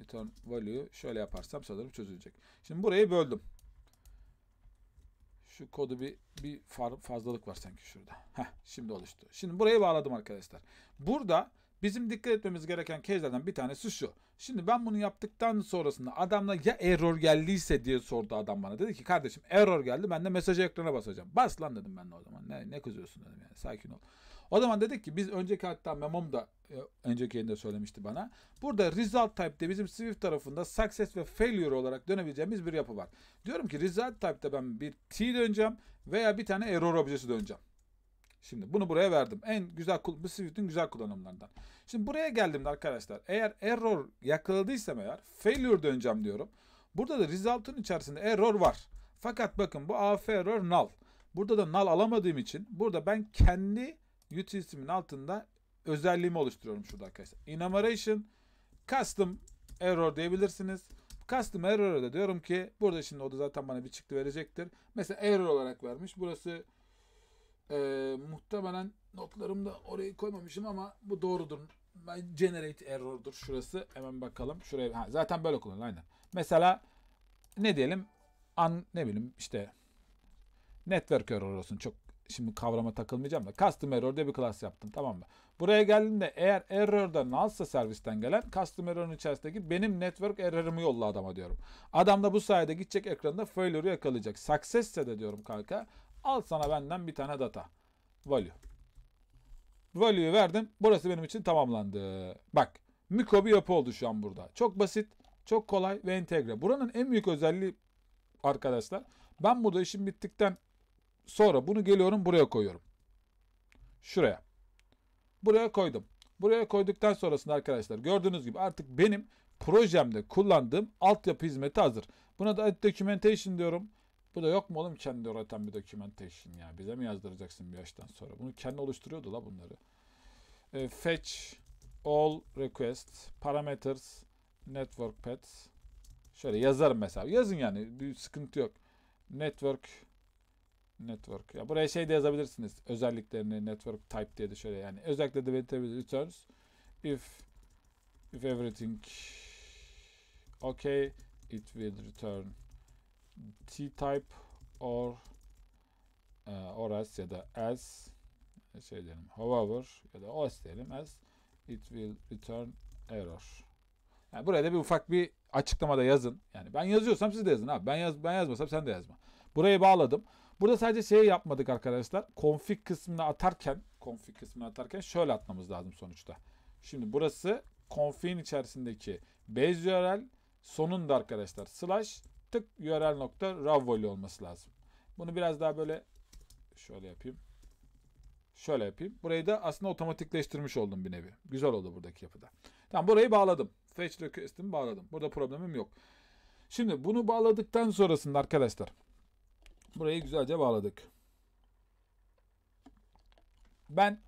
Return value şöyle yaparsam sanırım çözülecek. Şimdi burayı böldüm. Şu kodu bir bir fazlalık var sanki şurada. Heh, şimdi oluştu. Şimdi burayı bağladım arkadaşlar. Burada Bizim dikkat etmemiz gereken kezlerden bir tanesi şu. Şimdi ben bunu yaptıktan sonrasında adamla ya error geldiyse diye sordu adam bana. Dedi ki kardeşim error geldi ben de mesaj ekrana basacağım. Bas lan dedim ben de o zaman. Ne, ne kızıyorsun dedim yani sakin ol. O zaman dedik ki biz önceki hatta memom da e, önceki yerinde söylemişti bana. Burada result type de bizim Swift tarafında success ve failure olarak dönebileceğimiz bir yapı var. Diyorum ki result type'da ben bir t döneceğim veya bir tane error objesi döneceğim. Şimdi bunu buraya verdim. En güzel bu Swift'in güzel kullanımlarından. Şimdi buraya geldim arkadaşlar. Eğer error yakaladıysam eğer failure döneceğim diyorum. Burada da result'un içerisinde error var. Fakat bakın bu af error null. Burada da null alamadığım için burada ben kendi utility'min altında özelliğimi oluşturuyorum şurada arkadaşlar. Enumeration custom error diyebilirsiniz. Custom error'a da diyorum ki burada şimdi o da zaten bana bir çıktı verecektir. Mesela error olarak vermiş. Burası e, muhtemelen notlarımda orayı koymamışım ama bu doğrudur. Ben generate error'dur şurası. Hemen bakalım. Şuraya ha, zaten böyle kullanılır aynen. Mesela ne diyelim? An ne bileyim işte network error olsun. Çok şimdi kavrama takılmayacağım da custom error diye bir class yaptım tamam mı? Buraya geldiğinde eğer error'da nalsa servisten gelen custom error'ın içerisindeki benim network error'ımı yolla adama diyorum. Adam da bu sayede gidecek ekranda failure'ı yakalayacak. Success de diyorum kanka Al sana benden bir tane data. Value. Value'yu verdim. Burası benim için tamamlandı. Bak. Miko bir yapı oldu şu an burada. Çok basit, çok kolay ve entegre. Buranın en büyük özelliği arkadaşlar. Ben burada işim bittikten sonra bunu geliyorum buraya koyuyorum. Şuraya. Buraya koydum. Buraya koyduktan sonrasında arkadaşlar gördüğünüz gibi artık benim projemde kullandığım altyapı hizmeti hazır. Buna da documentation diyorum. Bu da yok mu oğlum kendi üreten bir documentation ya. Bize mi yazdıracaksın bir yaştan sonra? Bunu kendi oluşturuyordu la bunları. E, fetch all request parameters network paths şöyle yazarım mesela. Yazın yani bir sıkıntı yok. Network network. Ya buraya şey de yazabilirsiniz. Özelliklerini network type diye de şöyle yani özellikle de belirtebiliriz. Returns if if everything okay it will return T-type or e, or as ya da as e, şey diyelim however ya da os diyelim as it will return error. Yani buraya da bir ufak bir açıklamada yazın. Yani ben yazıyorsam siz de yazın abi. Ben yaz ben yazmasam sen de yazma. Burayı bağladım. Burada sadece şey yapmadık arkadaşlar. Config kısmına atarken config kısmına atarken şöyle atmamız lazım sonuçta. Şimdi burası config'in içerisindeki base URL sonunda arkadaşlar slash tık URL nokta raw volley olması lazım. Bunu biraz daha böyle şöyle yapayım. Şöyle yapayım. Burayı da aslında otomatikleştirmiş oldum bir nevi. Güzel oldu buradaki yapıda. Tamam burayı bağladım. Fetch request'imi bağladım. Burada problemim yok. Şimdi bunu bağladıktan sonrasında arkadaşlar. Burayı güzelce bağladık. Ben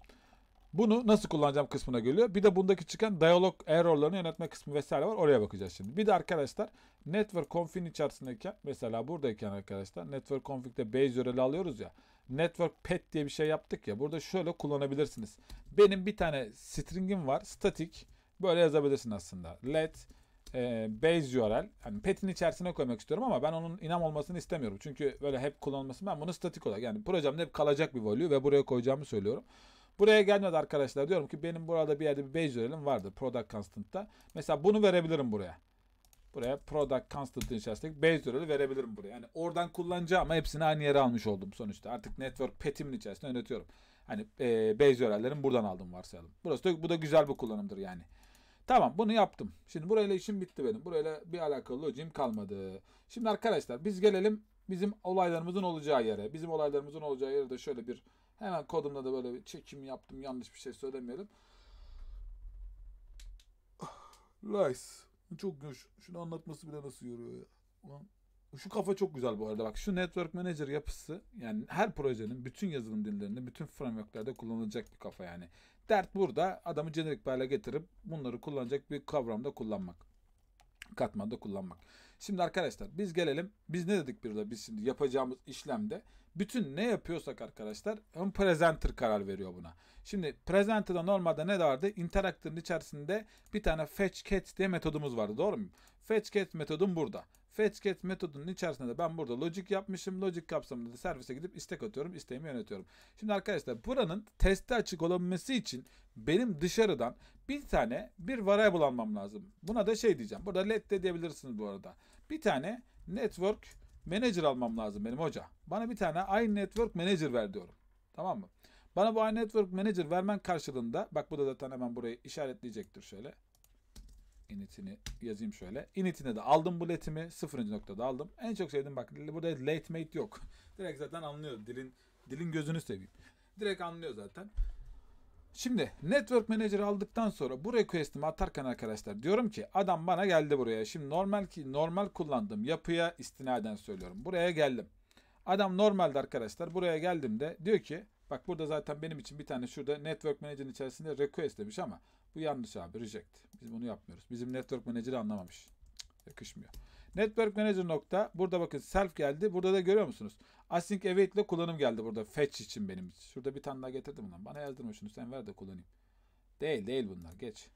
bunu nasıl kullanacağım kısmına geliyor. Bir de bundaki çıkan dialog errorlarını yönetme kısmı vesaire var. Oraya bakacağız şimdi. Bir de arkadaşlar network config içerisindeki mesela buradayken arkadaşlar network config'de base url alıyoruz ya. Network pet diye bir şey yaptık ya. Burada şöyle kullanabilirsiniz. Benim bir tane string'im var. Static. Böyle yazabilirsin aslında. Let e, base URL yani petin içerisine koymak istiyorum ama ben onun inam olmasını istemiyorum. Çünkü böyle hep kullanılması ben bunu statik olarak yani projemde hep kalacak bir value ve buraya koyacağımı söylüyorum. Buraya gelmedi arkadaşlar. Diyorum ki benim burada bir yerde bir base verelim vardır Product constant'ta. Mesela bunu verebilirim buraya. Buraya product constant'ın içerisindeki base öğreli verebilirim buraya. Yani oradan kullanacağım ama hepsini aynı yere almış oldum sonuçta. Artık network petimin içerisinde yönetiyorum. Hani e, base öğrelerim buradan aldım varsayalım. Burası da, bu da güzel bir kullanımdır yani. Tamam bunu yaptım. Şimdi burayla işim bitti benim. Burayla bir alakalı logim kalmadı. Şimdi arkadaşlar biz gelelim bizim olaylarımızın olacağı yere. Bizim olaylarımızın olacağı yere de şöyle bir Hemen kodumda da böyle bir çekim yaptım. Yanlış bir şey söylemeyelim. Nice. Çok güç. Şunu anlatması bile nasıl yoruyor ya. Ulan şu kafa çok güzel bu arada. Bak şu Network Manager yapısı yani her projenin bütün yazılım dillerinde, bütün frameworklerde kullanılacak bir kafa yani. Dert burada adamı jenerik bir hale getirip bunları kullanacak bir kavramda kullanmak. Katmanda kullanmak. Şimdi arkadaşlar biz gelelim. Biz ne dedik bir de biz şimdi yapacağımız işlemde bütün ne yapıyorsak arkadaşlar hem presenter karar veriyor buna. Şimdi presenter'da normalde ne vardı? Interactor'ın içerisinde bir tane fetch cat diye metodumuz vardı. Doğru mu? Fetch cat metodum burada. Fetch get metodunun içerisinde de ben burada logic yapmışım. Logic kapsamında da servise gidip istek atıyorum. isteğimi yönetiyorum. Şimdi arkadaşlar buranın teste açık olabilmesi için benim dışarıdan bir tane bir variable almam lazım. Buna da şey diyeceğim. Burada let de diyebilirsiniz bu arada. Bir tane network manager almam lazım benim hoca. Bana bir tane i network manager ver diyorum. Tamam mı? Bana bu i network manager vermen karşılığında bak bu da zaten hemen burayı işaretleyecektir şöyle initini yazayım şöyle. initin'e de aldım bu letimi. Sıfırıncı noktada aldım. En çok sevdiğim bak burada late mate yok. Direkt zaten anlıyor. Dilin dilin gözünü seveyim. Direkt anlıyor zaten. Şimdi Network Manager aldıktan sonra bu request'imi atarken arkadaşlar diyorum ki adam bana geldi buraya. Şimdi normal ki normal kullandığım yapıya istinaden söylüyorum. Buraya geldim. Adam normalde arkadaşlar buraya geldim de diyor ki Bak burada zaten benim için bir tane şurada Network Manager'ın içerisinde request demiş ama bu yanlış abi reject. Biz bunu yapmıyoruz. Bizim Network Manager'ı anlamamış. Cık, yakışmıyor. Network Manager nokta burada bakın self geldi. Burada da görüyor musunuz? Async await ile kullanım geldi burada fetch için benim. Şurada bir tane daha getirdim bundan. Bana yazdırma şunu sen ver de kullanayım. Değil değil bunlar geç.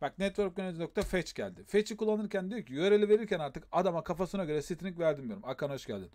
Bak network manager nokta fetch geldi. Fetch'i kullanırken diyor ki URL'i verirken artık adama kafasına göre string verdim diyorum. Akan hoş geldin.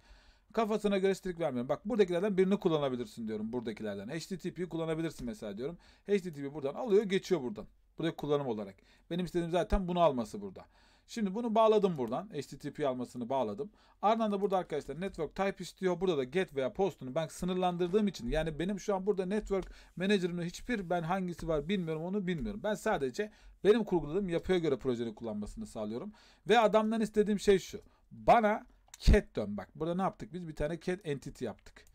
Kafasına göre string vermiyorum. Bak buradakilerden birini kullanabilirsin diyorum buradakilerden. HTTP'yi kullanabilirsin mesela diyorum. HTTP buradan alıyor geçiyor buradan. Buraya kullanım olarak. Benim istediğim zaten bunu alması burada. Şimdi bunu bağladım buradan. HTTP almasını bağladım. Ardından da burada arkadaşlar network type istiyor. Burada da get veya post'unu ben sınırlandırdığım için yani benim şu an burada network manager'ımın hiçbir ben hangisi var bilmiyorum onu bilmiyorum. Ben sadece benim kurguladığım yapıya göre projeyi kullanmasını sağlıyorum. Ve adamdan istediğim şey şu. Bana cat dön. Bak burada ne yaptık biz? Bir tane cat entity yaptık.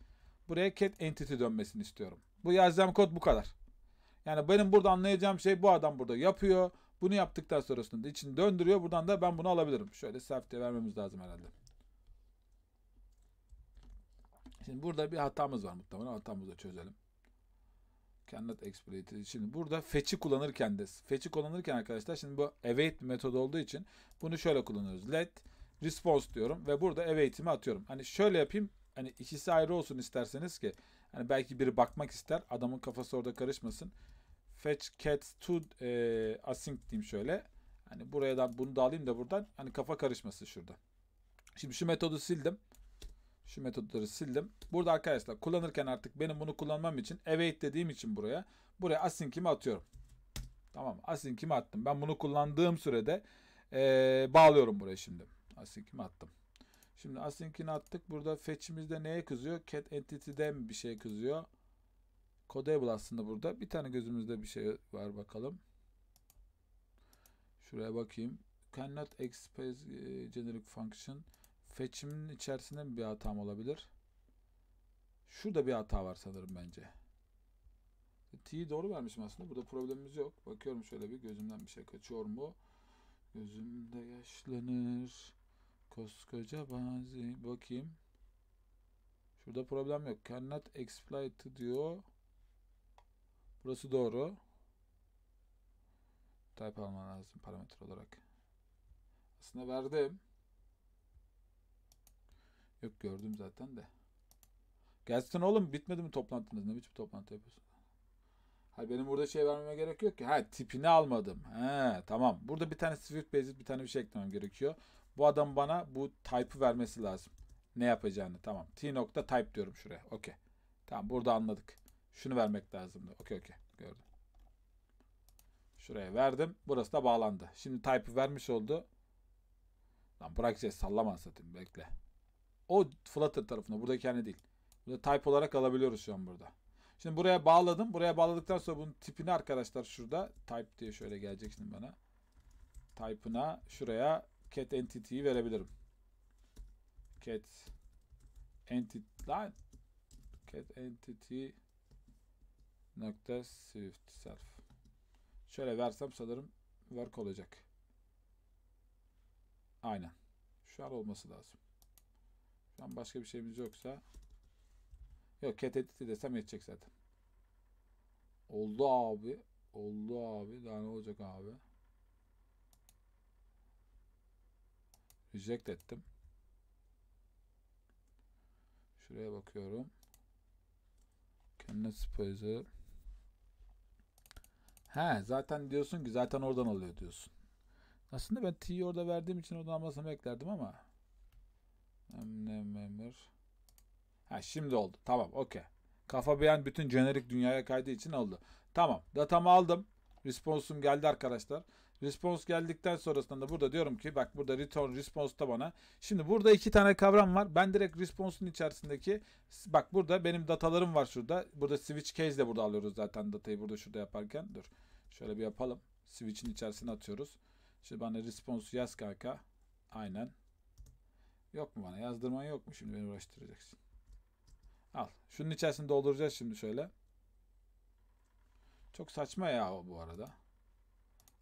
Buraya cat entity dönmesini istiyorum. Bu yazacağım kod bu kadar. Yani benim burada anlayacağım şey bu adam burada yapıyor. Bunu yaptıktan sonrasında için döndürüyor. Buradan da ben bunu alabilirim. Şöyle self diye vermemiz lazım herhalde. Şimdi burada bir hatamız var muhtemelen. Hatamızı da çözelim. Cannot exploit. Şimdi burada fetch'i kullanırken de fetch'i kullanırken arkadaşlar şimdi bu await metodu olduğu için bunu şöyle kullanıyoruz. Let response diyorum ve burada ev eğitimi atıyorum. Hani şöyle yapayım. Hani ikisi ayrı olsun isterseniz ki. Hani belki biri bakmak ister. Adamın kafası orada karışmasın. Fetch cat to e, async diyeyim şöyle. Hani buraya da bunu da alayım da buradan. Hani kafa karışması şurada. Şimdi şu metodu sildim. Şu metodları sildim. Burada arkadaşlar kullanırken artık benim bunu kullanmam için await dediğim için buraya buraya async'imi atıyorum. Tamam async'imi attım. Ben bunu kullandığım sürede ee, bağlıyorum buraya şimdi. Async'imi attım. Şimdi async'ini attık. Burada fetch'imizde neye kızıyor? Cat entity'den bir şey kızıyor. Codable aslında burada. Bir tane gözümüzde bir şey var bakalım. Şuraya bakayım. Cannot express e, generic function. Fetch'imin içerisinde bir hatam olabilir. Şurada bir hata var sanırım bence. T'yi doğru vermişim aslında. Burada problemimiz yok. Bakıyorum şöyle bir gözümden bir şey kaçıyor mu? Gözümde yaşlanır. Koskoca bazı bakayım. Şurada problem yok. Cannot exploit diyor. Burası doğru. Type alman lazım parametre olarak. Aslında verdim. Yok gördüm zaten de. Gelsin oğlum bitmedi mi toplantınız? Ne biçim toplantı yapıyorsun? Ha benim burada şey vermeme gerek yok ki. Ha tipini almadım. He tamam. Burada bir tane Swift Basic bir tane bir şey eklemem gerekiyor. Bu adam bana bu type'ı vermesi lazım. Ne yapacağını. Tamam. T nokta type diyorum şuraya. Okey. Tamam burada anladık. Şunu vermek lazımdı. Okey okey. Gördüm. Şuraya verdim. Burası da bağlandı. Şimdi type'ı vermiş oldu. Lan bırak şey sallama satayım. Bekle. O Flutter tarafında. Burada kendi değil. Burada type olarak alabiliyoruz şu an burada. Şimdi buraya bağladım. Buraya bağladıktan sonra bunun tipini arkadaşlar şurada type diye şöyle gelecek şimdi bana. Type'ına şuraya cat entity'yi verebilirim. Cat entity lan cat entity nokta swift self. Şöyle versem sanırım work olacak. Aynen. Şu an olması lazım. Şu an başka bir şeyimiz yoksa yok cat entity desem yetecek zaten. Oldu abi. Oldu abi. Daha ne olacak abi? Reject ettim. Şuraya bakıyorum. Kendine spoiler. He zaten diyorsun ki zaten oradan alıyor diyorsun. Aslında ben T'yi orada verdiğim için oradan almasını beklerdim ama. Memur. Ha şimdi oldu. Tamam okey. Kafa beyan bütün jenerik dünyaya kaydığı için oldu. Tamam datamı aldım. Responsum geldi arkadaşlar. Response geldikten sonrasında da burada diyorum ki bak burada return response da bana. Şimdi burada iki tane kavram var. Ben direkt response'un içerisindeki bak burada benim datalarım var şurada. Burada switch case de burada alıyoruz zaten datayı burada şurada yaparken. Dur şöyle bir yapalım. Switch'in içerisine atıyoruz. Şimdi bana response yaz kanka. Aynen. Yok mu bana? Yazdırman yok mu? Şimdi beni uğraştıracaksın. Al. Şunun içerisini dolduracağız şimdi şöyle. Çok saçma ya bu arada.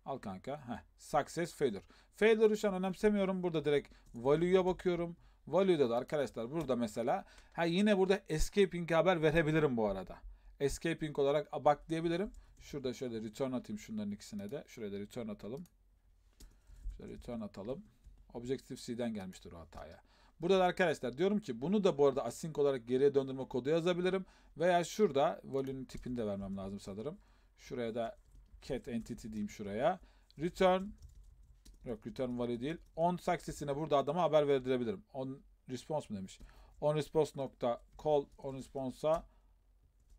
Al kanka. Heh. Success failure. Failure'ı şu an önemsemiyorum. Burada direkt value'ya bakıyorum. Value'da da arkadaşlar burada mesela ha yine burada escaping haber verebilirim bu arada. Escaping olarak bak diyebilirim. Şurada şöyle return atayım şunların ikisine de. Şuraya da return atalım. Şöyle return atalım. Objective C'den gelmiştir o hataya. Burada da arkadaşlar diyorum ki bunu da bu arada async olarak geriye döndürme kodu yazabilirim. Veya şurada value'nin tipini de vermem lazım sanırım. Şuraya da cat entity diyeyim şuraya. Return yok return value değil. On success'ine burada adama haber verdirebilirim. On response mu demiş. On response nokta call on response'a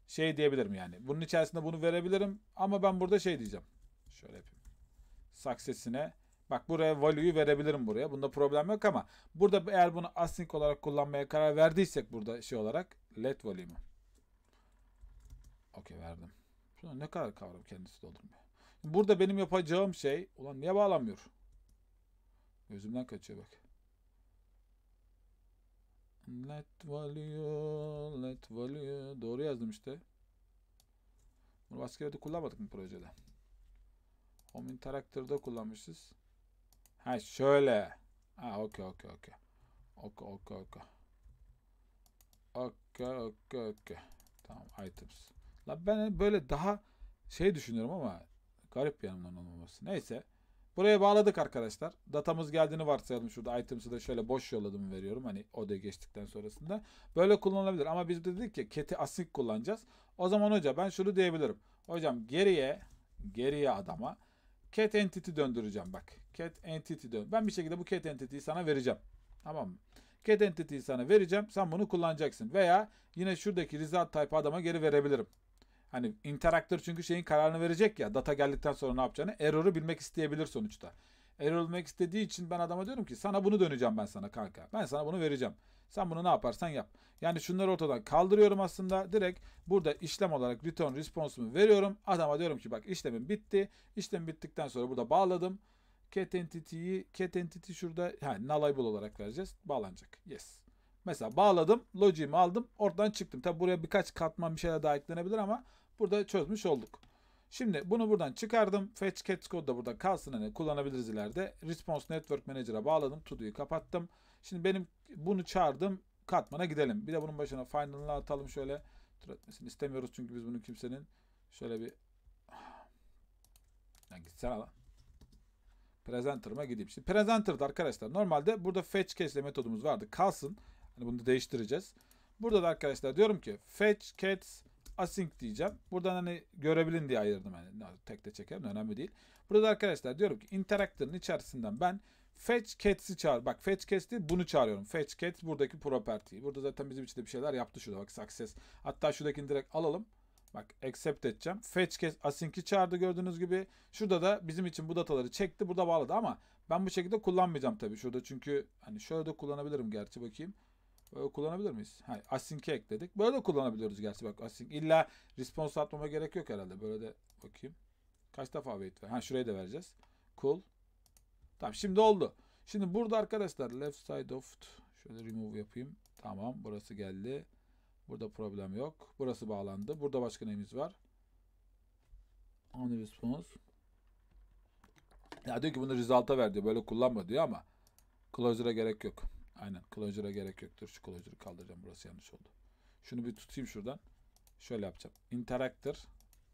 şey diyebilirim yani. Bunun içerisinde bunu verebilirim ama ben burada şey diyeceğim. Şöyle yapayım. Success'ine Bak buraya value'yu verebilirim buraya. Bunda problem yok ama burada eğer bunu async olarak kullanmaya karar verdiysek burada şey olarak let value mu? Okey verdim. Şuna ne kadar kavram kendisi doldurmuyor. Burada benim yapacağım şey, ulan niye bağlamıyor? Gözümden kaçıyor bak. Let value, let value. Doğru yazdım işte. Bunu başka yerde kullanmadık mı projede? Home Interactor'da kullanmışız. Ha şöyle. Ha okey okey okey. Okey okey okey. Okey okey okey. Tamam items. La ben böyle daha şey düşünüyorum ama garip bir yanımdan olmaması. Neyse. Buraya bağladık arkadaşlar. Datamız geldiğini varsayalım. Şurada items'ı da şöyle boş yolladım veriyorum. Hani odaya geçtikten sonrasında. Böyle kullanılabilir. Ama biz de dedik ki keti asik kullanacağız. O zaman hoca ben şunu diyebilirim. Hocam geriye geriye adama cat entity döndüreceğim bak. Cat entity dön. Ben bir şekilde bu cat entity'yi sana vereceğim. Tamam mı? Cat entity'yi sana vereceğim. Sen bunu kullanacaksın. Veya yine şuradaki result type adama geri verebilirim. Hani interaktör çünkü şeyin kararını verecek ya data geldikten sonra ne yapacağını. Error'u bilmek isteyebilir sonuçta. Error olmak istediği için ben adama diyorum ki sana bunu döneceğim ben sana kanka. Ben sana bunu vereceğim. Sen bunu ne yaparsan yap. Yani şunları ortadan kaldırıyorum aslında. Direkt burada işlem olarak return response'umu veriyorum. Adama diyorum ki bak işlemim bitti. İşlem bittikten sonra burada bağladım. Cat entity'yi cat entity şurada yani nullable olarak vereceğiz. Bağlanacak. Yes. Mesela bağladım. logimi aldım. Oradan çıktım. Tabi buraya birkaç katman bir şeyler daha eklenebilir ama Burada çözmüş olduk. Şimdi bunu buradan çıkardım. Fetch Cat Code da burada kalsın. Hani kullanabiliriz ileride. Response Network Manager'a bağladım. Todo'yu kapattım. Şimdi benim bunu çağırdım. Katmana gidelim. Bir de bunun başına final'ını atalım şöyle. Dur etmesini istemiyoruz çünkü biz bunu kimsenin şöyle bir ya gitsene lan. Presenter'ıma gideyim. Şimdi Presenter'da arkadaşlar normalde burada fetch case'le metodumuz vardı. Kalsın. Hani bunu değiştireceğiz. Burada da arkadaşlar diyorum ki fetch cats async diyeceğim. Buradan hani görebilin diye ayırdım. Yani tek de çekerim önemli değil. Burada arkadaşlar diyorum ki interactor'ın içerisinden ben fetch cats'i çağır. Bak fetch cats değil bunu çağırıyorum. Fetch cats buradaki property. Burada zaten bizim içinde bir şeyler yaptı şurada. Bak success. Hatta şuradakini direkt alalım. Bak accept edeceğim. Fetch case async'i çağırdı gördüğünüz gibi. Şurada da bizim için bu dataları çekti. Burada bağladı ama ben bu şekilde kullanmayacağım tabii şurada. Çünkü hani şöyle de kullanabilirim gerçi bakayım. Böyle ee, kullanabilir miyiz? Ha, async ekledik. Böyle de kullanabiliyoruz gerçi bak async. İlla response atmama gerek yok herhalde. Böyle de bakayım. Kaç defa wait ver? Ha şurayı da vereceğiz. Cool. Tamam şimdi oldu. Şimdi burada arkadaşlar left side of şöyle remove yapayım. Tamam burası geldi. Burada problem yok. Burası bağlandı. Burada başka neyimiz var? On response. Ya diyor ki bunu result'a ver diyor. Böyle kullanma diyor ama closure'a gerek yok. Aynen. Clojure'a gerek yoktur. Şu Clojure'u kaldıracağım. Burası yanlış oldu. Şunu bir tutayım şuradan. Şöyle yapacağım. Interactor.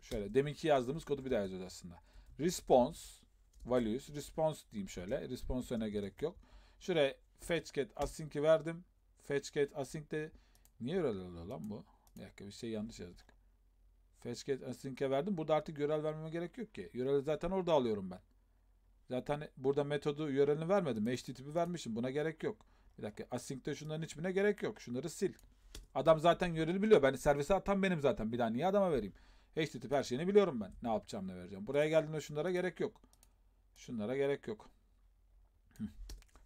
Şöyle. Deminki yazdığımız kodu bir daha yazıyoruz aslında. Response. Values. Response diyeyim şöyle. Response öne gerek yok. Şuraya fetch get async'i verdim. Fetch get async de niye öyle oluyor lan bu? Bir dakika bir şey yanlış yazdık. Fetch get async'e verdim. Burada artık yörel vermeme gerek yok ki. Yörel zaten orada alıyorum ben. Zaten burada metodu yörelini vermedim. HTTP vermişim. Buna gerek yok. Bir dakika async'te şunların hiçbirine gerek yok. Şunları sil. Adam zaten yöreli biliyor. Ben servise atan benim zaten. Bir daha niye adama vereyim? HTTP her şeyini biliyorum ben. Ne yapacağım ne vereceğim. Buraya geldiğimde şunlara gerek yok. Şunlara gerek yok.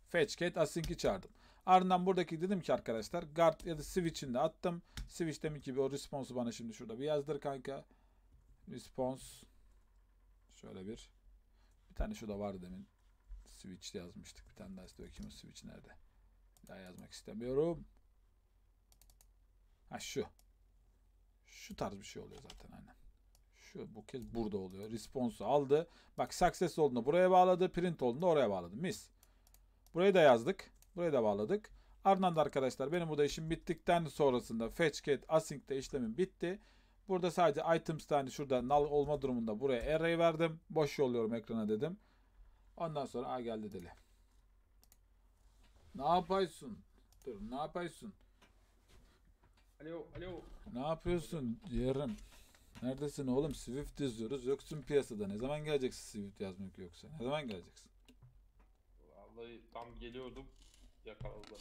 Fetch cat async'i çağırdım. Ardından buradaki dedim ki arkadaşlar guard ya da switch'ini de attım. Switch demek gibi o response'u bana şimdi şurada bir yazdır kanka. Response şöyle bir bir tane şurada vardı demin. Switch yazmıştık. Bir tane daha istiyor. Kimin switch nerede? daha yazmak istemiyorum. Ha şu. Şu tarz bir şey oluyor zaten aynen. Şu bu kez burada oluyor. Response'u aldı. Bak success olduğunda buraya bağladı. Print olduğunda oraya bağladı. Mis. Burayı da yazdık. Burayı da bağladık. Ardından da arkadaşlar benim burada işim bittikten sonrasında fetch get async de işlemim bitti. Burada sadece items tane hani şurada null olma durumunda buraya array verdim. Boş yolluyorum ekrana dedim. Ondan sonra a geldi deli. Ne yapıyorsun? Dur ne yapıyorsun? Alo alo. Ne yapıyorsun yarın? Neredesin oğlum? Swift yazıyoruz. Yoksun piyasada. Ne zaman geleceksin Swift yazmak yoksa? Ne zaman geleceksin? Vallahi tam geliyordum. Yakaladılar.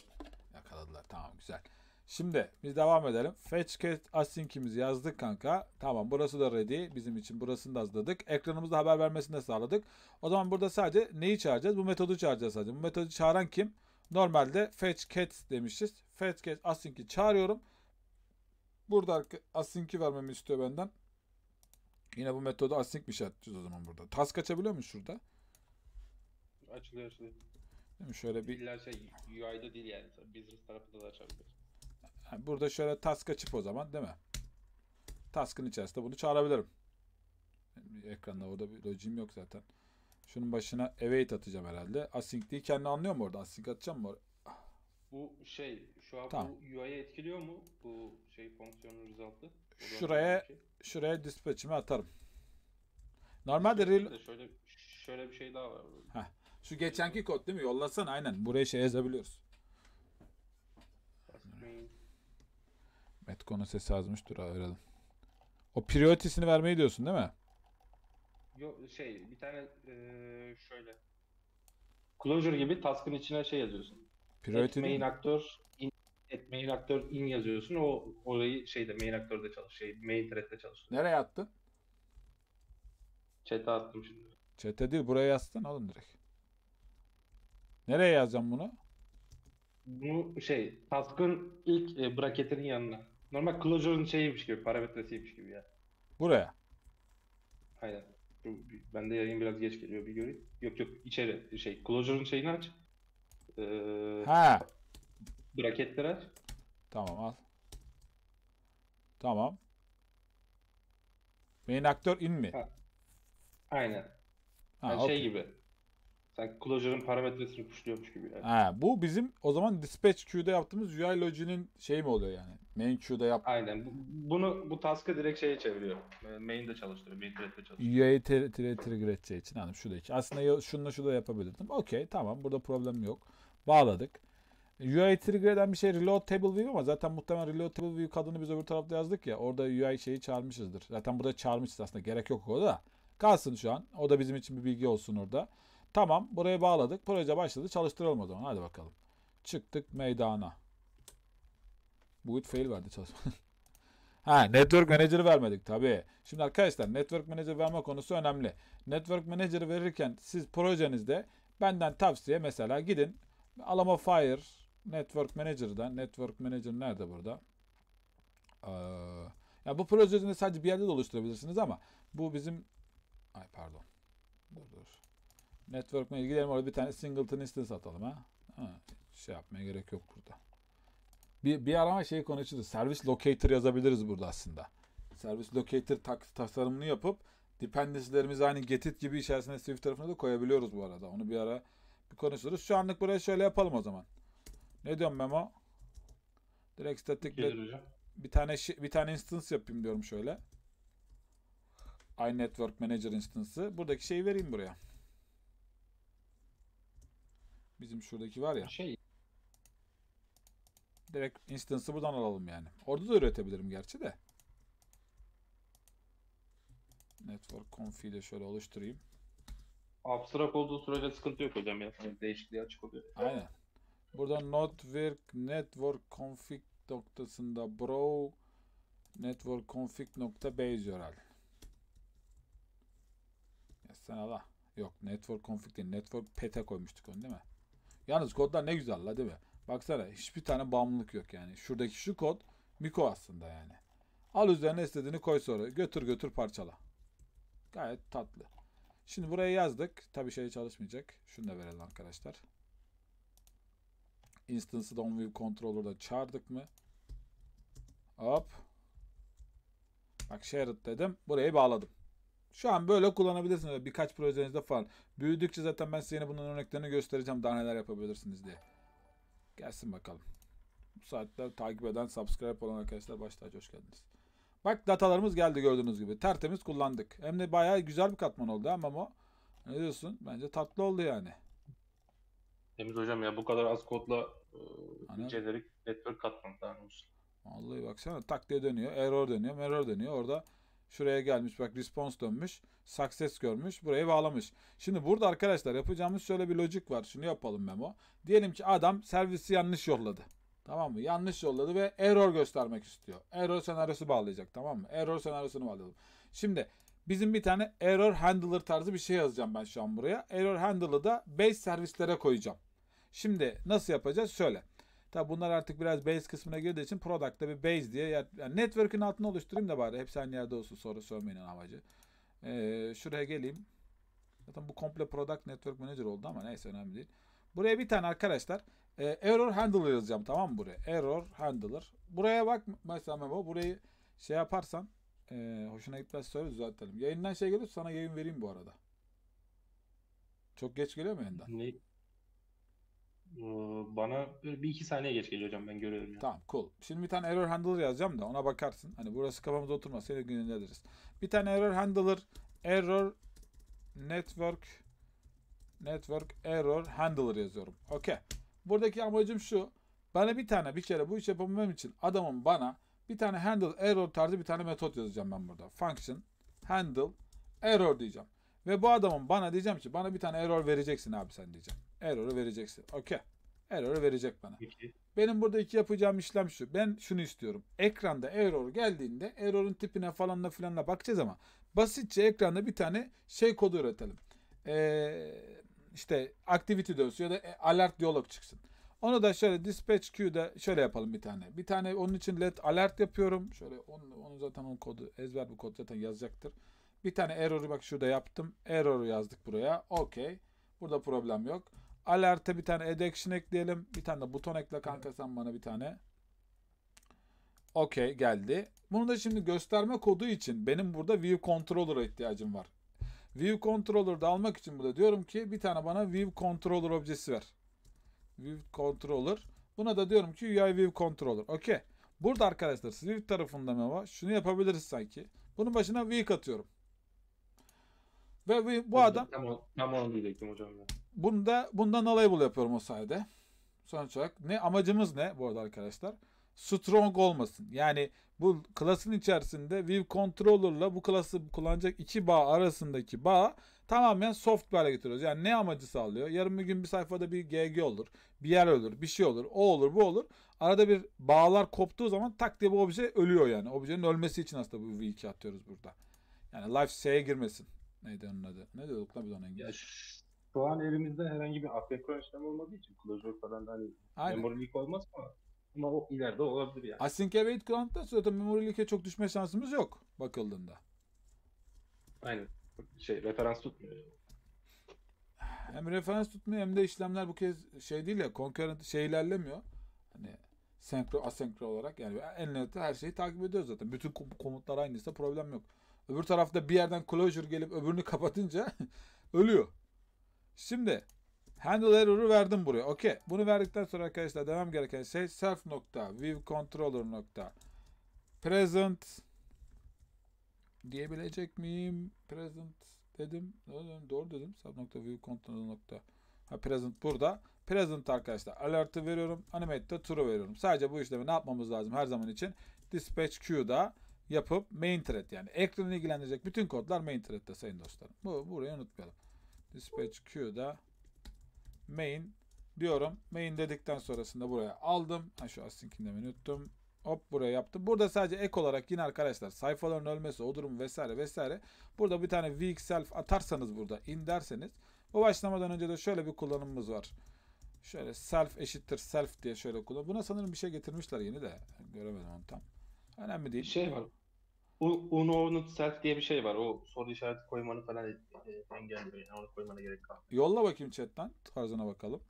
Yakaladılar. Tamam güzel. Şimdi biz devam edelim. Fetch Fetchcat Async'imizi yazdık kanka. Tamam burası da ready. Bizim için burasını da hazırladık. Ekranımızda haber vermesini de sağladık. O zaman burada sadece neyi çağıracağız? Bu metodu çağıracağız sadece. Bu metodu çağıran kim? Normalde fetch cat demişiz. Fetch cat async'i çağırıyorum. Burada async'i vermemi istiyor benden. Yine bu metodu async mi işaretleyeceğiz o zaman burada? Task açabiliyor muyuz şurada? Açılıyor açılıyor. Şöyle bir... İlla şey UI'da değil yani. Business tarafında da açabiliriz. burada şöyle task açıp o zaman değil mi? Task'ın içerisinde bunu çağırabilirim. Ekranda orada bir logim yok zaten. Şunun başına Evet atacağım herhalde. Async değil kendi anlıyor mu orada? Async atacağım mı orada? Bu şey şu an Tamam. bu UI'ye etkiliyor mu bu şey fonksiyonun result'ı? Şuraya şey. şuraya dispatch'imi atarım. Normalde real... şöyle şöyle bir şey daha var. burada. Heh, şu geçenki kod değil mi? Yollasana aynen. Buraya şey yazabiliyoruz. Fast main. sesi azmış. Dur arayalım. O priority'sini vermeyi diyorsun değil mi? Yo, şey bir tane ee, şöyle closure gibi task'ın içine şey yazıyorsun. Priority et main mi? aktör in, et main aktör in yazıyorsun. O orayı şeyde main aktörde çalış. Şey main thread'de çalıştır. Nereye attın? Chat'e attım şimdi. Chat'e değil buraya yazsın oğlum direkt. Nereye yazacağım bunu? Bu şey task'ın ilk e, braketinin yanına. Normal closure'ın şeyiymiş gibi, parametresiymiş gibi ya. Buraya. Aynen. Ben de yayın biraz geç geliyor bir göreyim. Yok yok içeri şey Clojure'un şeyini aç. Ee, ha. Braketleri aç. Tamam al. Tamam. Main aktör in mi? Ha. Aynen. Ha, yani okay. şey gibi. Sanki clojure'ın parametresini kuşluyormuş gibi yani. Ha, bu bizim o zaman dispatch queue'da yaptığımız UI logic'nin şey mi oluyor yani? Main queue'da yap. Aynen. bunu bu task'ı direkt şeye çeviriyor. Ee, main'de çalıştırıyor. Main thread'de çalıştırıyor. UI trigger edeceği için da şuradaki. Aslında şununla şurada yapabilirdim. Okey tamam burada problem yok. Bağladık. UI trigger eden bir şey reload table view ama zaten muhtemelen reload table view kadını biz öbür tarafta yazdık ya. Orada UI şeyi çağırmışızdır. Zaten burada çağırmışız aslında. Gerek yok o da. Kalsın şu an. O da bizim için bir bilgi olsun orada. Tamam buraya bağladık. Proje başladı. Çalıştıralım o zaman. Hadi bakalım. Çıktık meydana. Boot fail verdi çalışma. ha network manager vermedik tabii. Şimdi arkadaşlar network manager verme konusu önemli. Network manager verirken siz projenizde benden tavsiye mesela gidin Alama Fire network manager'dan network manager nerede burada? Ee, yani bu projesini sadece bir yerde de oluşturabilirsiniz ama bu bizim ay pardon. Dur dur. Network'me ilgilerim orada bir tane singleton instance atalım ha. ha şey yapmaya gerek yok burada. Bir, bir ara şeyi konuşuruz. Servis locator yazabiliriz burada aslında. Servis locator tak, tasarımını yapıp dependency'lerimizi aynı getit gibi içerisinde Swift tarafına da koyabiliyoruz bu arada. Onu bir ara bir konuşuruz. Şu anlık buraya şöyle yapalım o zaman. Ne diyorum Memo? Direkt statik bir tane bir tane instance yapayım diyorum şöyle. iNetwork Manager instance'ı. Buradaki şeyi vereyim buraya. Bizim şuradaki var ya. Şey. Direkt instance'ı buradan alalım yani. Orada da üretebilirim gerçi de. Network config'i de şöyle oluşturayım. Abstract olduğu sürece sıkıntı yok hocam ya. Yani değişikliği açık oluyor. Aynen. Burada network network config noktasında bro network config nokta base URL. Ya sen ala. Yok network config değil. Network pete koymuştuk onu değil mi? Yalnız kodlar ne güzel la değil mi? Baksana hiçbir tane bağımlılık yok yani. Şuradaki şu kod Miko aslında yani. Al üzerine istediğini koy sonra. Götür götür parçala. Gayet tatlı. Şimdi buraya yazdık. Tabii şey çalışmayacak. Şunu da verelim arkadaşlar. Instance'ı da OnView Controller'da çağırdık mı? Hop. Bak shared dedim. Burayı bağladım. Şu an böyle kullanabilirsiniz birkaç projenizde falan. Büyüdükçe zaten ben size yine bunun örneklerini göstereceğim. Daha neler yapabilirsiniz diye. Gelsin bakalım. Bu saatte takip eden, subscribe olan arkadaşlar başta hoş geldiniz. Bak datalarımız geldi gördüğünüz gibi. Tertemiz kullandık. Hem de bayağı güzel bir katman oldu ama o. Ne diyorsun? Bence tatlı oldu yani. Temiz hocam ya bu kadar az kodla e, incelerek network katmanı olsun. Vallahi baksana tak diye dönüyor. Error dönüyor. Error dönüyor. Orada Şuraya gelmiş bak response dönmüş. Success görmüş. burayı bağlamış. Şimdi burada arkadaşlar yapacağımız şöyle bir lojik var. Şunu yapalım Memo. Diyelim ki adam servisi yanlış yolladı. Tamam mı? Yanlış yolladı ve error göstermek istiyor. Error senaryosu bağlayacak tamam mı? Error senaryosunu bağlayalım. Şimdi bizim bir tane error handler tarzı bir şey yazacağım ben şu an buraya. Error handler'ı da base servislere koyacağım. Şimdi nasıl yapacağız? Şöyle. Tabi bunlar artık biraz base kısmına girdiği için product'ta bir base diye yani network'ün altını oluşturayım da bari hepsi aynı yerde olsun soru sormayın amacı. Ee, şuraya geleyim. Zaten bu komple product network manager oldu ama neyse önemli değil. Buraya bir tane arkadaşlar e, error handler yazacağım tamam mı buraya? Error handler. Buraya bak mesela Memo burayı şey yaparsan e, hoşuna gitmez söyle düzeltelim. Yayından şey geliyor sana yayın vereyim bu arada. Çok geç geliyor mu yayından? Ne? Ee, bana bir iki saniye geç geliyor hocam ben görüyorum. Yani. Tamam cool. Şimdi bir tane error handler yazacağım da ona bakarsın. Hani burası kafamıza oturmaz. seni gününde ederiz. Bir tane error handler error network network error handler yazıyorum. Okey. Buradaki amacım şu. Bana bir tane bir kere bu iş yapabilmem için adamın bana bir tane handle error tarzı bir tane metot yazacağım ben burada. Function handle error diyeceğim. Ve bu adamın bana diyeceğim ki bana bir tane error vereceksin abi sen diyeceğim. Error'ı vereceksin. Okey. Error'ı verecek bana. Peki. Benim burada iki yapacağım işlem şu. Ben şunu istiyorum. Ekranda error geldiğinde error'un tipine falanla filanla bakacağız ama basitçe ekranda bir tane şey kodu üretelim. Ee, işte activity dönsün ya da e, alert diyalog çıksın. Onu da şöyle dispatch queue'da şöyle yapalım bir tane. Bir tane onun için let alert yapıyorum. Şöyle onu, onu zaten onun kodu ezber bu kod zaten yazacaktır. Bir tane error'u bak şurada yaptım. Error'u yazdık buraya. Okey. Burada problem yok. Alert'e bir tane add ekleyelim. Bir tane de buton ekle kanka sen bana bir tane. Okey geldi. Bunu da şimdi gösterme kodu için benim burada view controller'a ihtiyacım var. View controller'da almak için burada diyorum ki bir tane bana view controller objesi ver. View controller. Buna da diyorum ki UI view controller. Okey. Burada arkadaşlar Swift tarafında mı var? şunu yapabiliriz sanki. Bunun başına View atıyorum. Ve bu adam... Tam, tam onu diyecektim hocam. Ya. Bunda, bundan label yapıyorum o sayede. Sonuç olarak ne amacımız ne bu arada arkadaşlar? Strong olmasın. Yani bu klasın içerisinde view controller'la bu klası kullanacak iki bağ arasındaki bağ tamamen soft bir hale getiriyoruz. Yani ne amacı sağlıyor? Yarın bir gün bir sayfada bir GG olur, bir yer olur, bir şey olur, o olur, bu olur. Arada bir bağlar koptuğu zaman tak diye bu obje ölüyor yani. Objenin ölmesi için aslında bu v atıyoruz burada. Yani life S'ye girmesin. Neydi onun adı? Ne diyorduk lan biz ona İngilizce? şu an elimizde herhangi bir asynchron işlem olmadığı için closure falan da hani Aynen. memory leak olmaz ama ama o ileride olabilir yani. Async await client'ta zaten memory leak'e çok düşme şansımız yok bakıldığında. Aynen. Şey referans tutmuyor. Hem referans tutmuyor hem de işlemler bu kez şey değil ya concurrent şey ilerlemiyor. Hani senkro asenkro olarak yani en nihayetinde her şeyi takip ediyoruz zaten. Bütün komutlar aynıysa problem yok. Öbür tarafta bir yerden closure gelip öbürünü kapatınca ölüyor. Şimdi handle error'u verdim buraya. Okey. Bunu verdikten sonra arkadaşlar devam gereken şey self nokta view controller nokta present diyebilecek miyim? Present dedim. Doğru dedim. Self nokta view controller nokta ha, present burada. Present arkadaşlar alert'ı veriyorum. Animate'de true veriyorum. Sadece bu işlemi ne yapmamız lazım her zaman için? Dispatch queue'da yapıp main thread yani ekranı ilgilendirecek bütün kodlar main thread'de sayın dostlarım. Bu, burayı unutmayalım dispatch queue'da main diyorum. Main dedikten sonrasında buraya aldım. Ha şu async mi unuttum. Hop buraya yaptım. Burada sadece ek olarak yine arkadaşlar sayfaların ölmesi, o durum vesaire vesaire. Burada bir tane weak self atarsanız burada in derseniz. Bu başlamadan önce de şöyle bir kullanımımız var. Şöyle self eşittir self diye şöyle kullan. Buna sanırım bir şey getirmişler yeni de. Göremedim onu tam. Önemli değil. şey var. Uno not self diye bir şey var. O soru işareti koymanı falan e, engelliyor. Yani onu koymana gerek kalmıyor. Yolla bakayım chatten. Tarzına bakalım.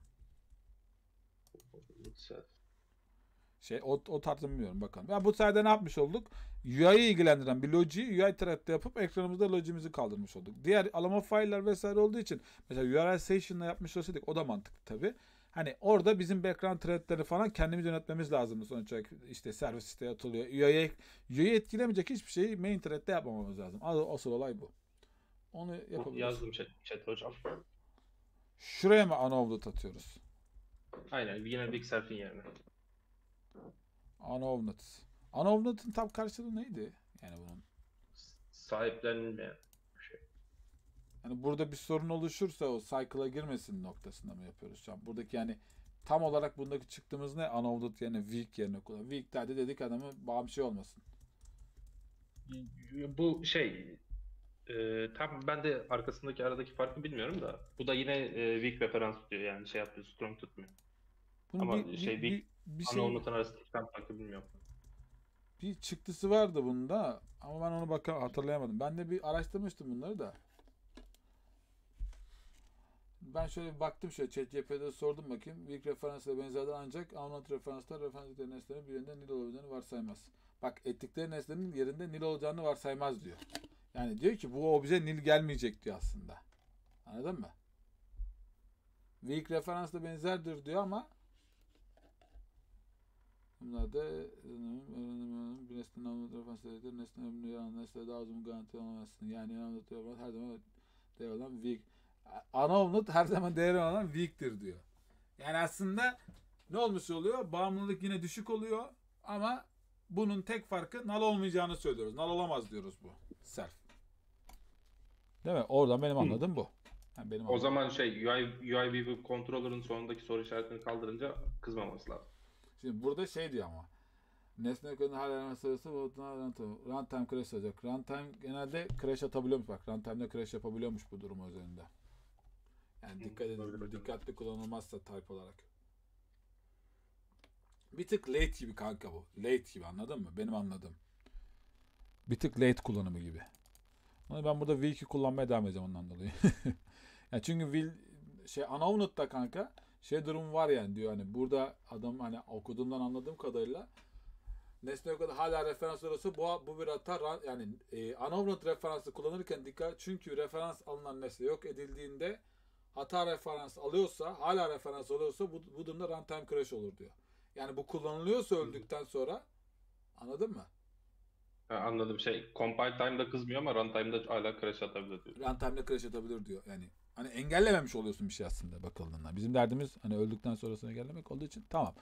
Şey o, o tarzını bilmiyorum bakalım. Ya bu sayede ne yapmış olduk? UI'yi ilgilendiren bir logiyi UI thread'de yapıp ekranımızda logimizi kaldırmış olduk. Diğer alama failler vesaire olduğu için mesela URL session'la yapmış olsaydık o da mantıklı tabii. Hani orada bizim background threadleri falan kendimiz yönetmemiz lazım sonuç olarak. işte servis siteye atılıyor. UI'yi UI etkilemeyecek hiçbir şeyi main thread'de yapmamamız lazım. Asıl olay bu. Onu yapabiliriz. Yazdım chat, chat hocam. Şuraya mı anovlut atıyoruz? Aynen. Yine Big Self'in yerine. Anovlut. Anovlut'un tam karşılığı neydi? Yani bunun. Sahiplenilmeyen. Yani burada bir sorun oluşursa o cycle'a girmesin noktasında mı yapıyoruz şu an? Buradaki yani tam olarak bundaki çıktığımız ne? Unolded yerine weak yerine kullan. Weak derdi dedik adamı bağım şey olmasın. Bu şey e, tam ben de arkasındaki aradaki farkı bilmiyorum da bu da yine e, weak referans tutuyor yani şey yapıyor strong tutmuyor. Bunun Ama bir, şey bir, weak bir şey... Unolded arasındaki farkı bilmiyorum bir çıktısı vardı bunda ama ben onu baka hatırlayamadım. Ben de bir araştırmıştım bunları da ben şöyle bir baktım şöyle ChatGPT'de sordum bakayım. Weak referansla ile benzerler ancak alnat referanslar referans ettikleri nesnenin birinde nil olabileceğini varsaymaz. Bak ettikleri nesnenin yerinde nil olacağını varsaymaz diyor. Yani diyor ki bu o bize nil gelmeyecek diyor aslında. Anladın mı? Weak referansla benzerdir diyor ama Bunlar da bir nesnenin anlamı referansları nesnenin ömrünü nesne daha uzun garanti olamazsın. Yani inanılmıyor her zaman değer olan weak ana omlet her zaman değerli olan weak'tir diyor. Yani aslında ne olmuş oluyor? Bağımlılık yine düşük oluyor ama bunun tek farkı nal olmayacağını söylüyoruz. Nal olamaz diyoruz bu self. Değil mi? Oradan benim anladığım bu. Yani benim o anladığım. zaman şey UI, UIV controller'ın sonundaki soru işaretini kaldırınca kızmaması lazım. Şimdi burada şey diyor ama. Nesne kodunun hala erme sayısı runtime crash olacak. Runtime genelde crash atabiliyormuş bak. Runtime'de crash yapabiliyormuş bu durum üzerinde. Yani dikkat edin, dikkatli kullanılmazsa type olarak. Bir tık late gibi kanka bu. Late gibi anladın mı? Benim anladığım. Bir tık late kullanımı gibi. Ama ben burada will kullanmaya devam edeceğim ondan dolayı. yani çünkü will şey Unowned'da kanka şey durum var yani diyor hani burada adam hani okuduğumdan anladığım kadarıyla nesne kadar hala referans olursa bu, bu bir hata yani e, referansı kullanırken dikkat çünkü referans alınan nesne yok edildiğinde hata referans alıyorsa, hala referans alıyorsa bu, bu durumda runtime crash olur diyor. Yani bu kullanılıyorsa öldükten sonra anladın mı? Ha, anladım. Şey compile time'da kızmıyor ama runtime'da hala crash atabilir diyor. Runtime'da crash atabilir diyor. Yani hani engellememiş oluyorsun bir şey aslında bakıldığında. Bizim derdimiz hani öldükten sonrasını engellemek olduğu için tamam.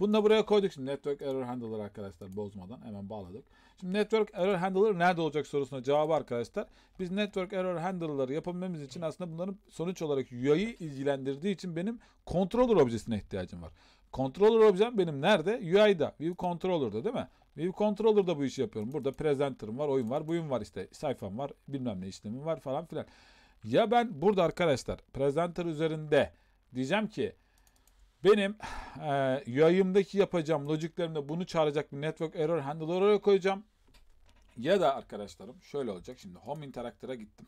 Bunu da buraya koyduk şimdi network error handler arkadaşlar bozmadan hemen bağladık. Şimdi network error handler nerede olacak sorusuna cevabı arkadaşlar. Biz network error handler'ları yapabilmemiz için aslında bunların sonuç olarak UI'yi ilgilendirdiği için benim controller objesine ihtiyacım var. Controller objem benim nerede? UI'da. View Controller'da değil mi? View Controller'da bu işi yapıyorum. Burada presenter'ım var, oyun var, buyum var işte. Sayfam var, bilmem ne işlemim var falan filan. Ya ben burada arkadaşlar presenter üzerinde diyeceğim ki benim e, yayımdaki yapacağım logiklerimde bunu çağıracak bir network error handler oraya koyacağım. Ya da arkadaşlarım şöyle olacak. Şimdi home interactor'a gittim.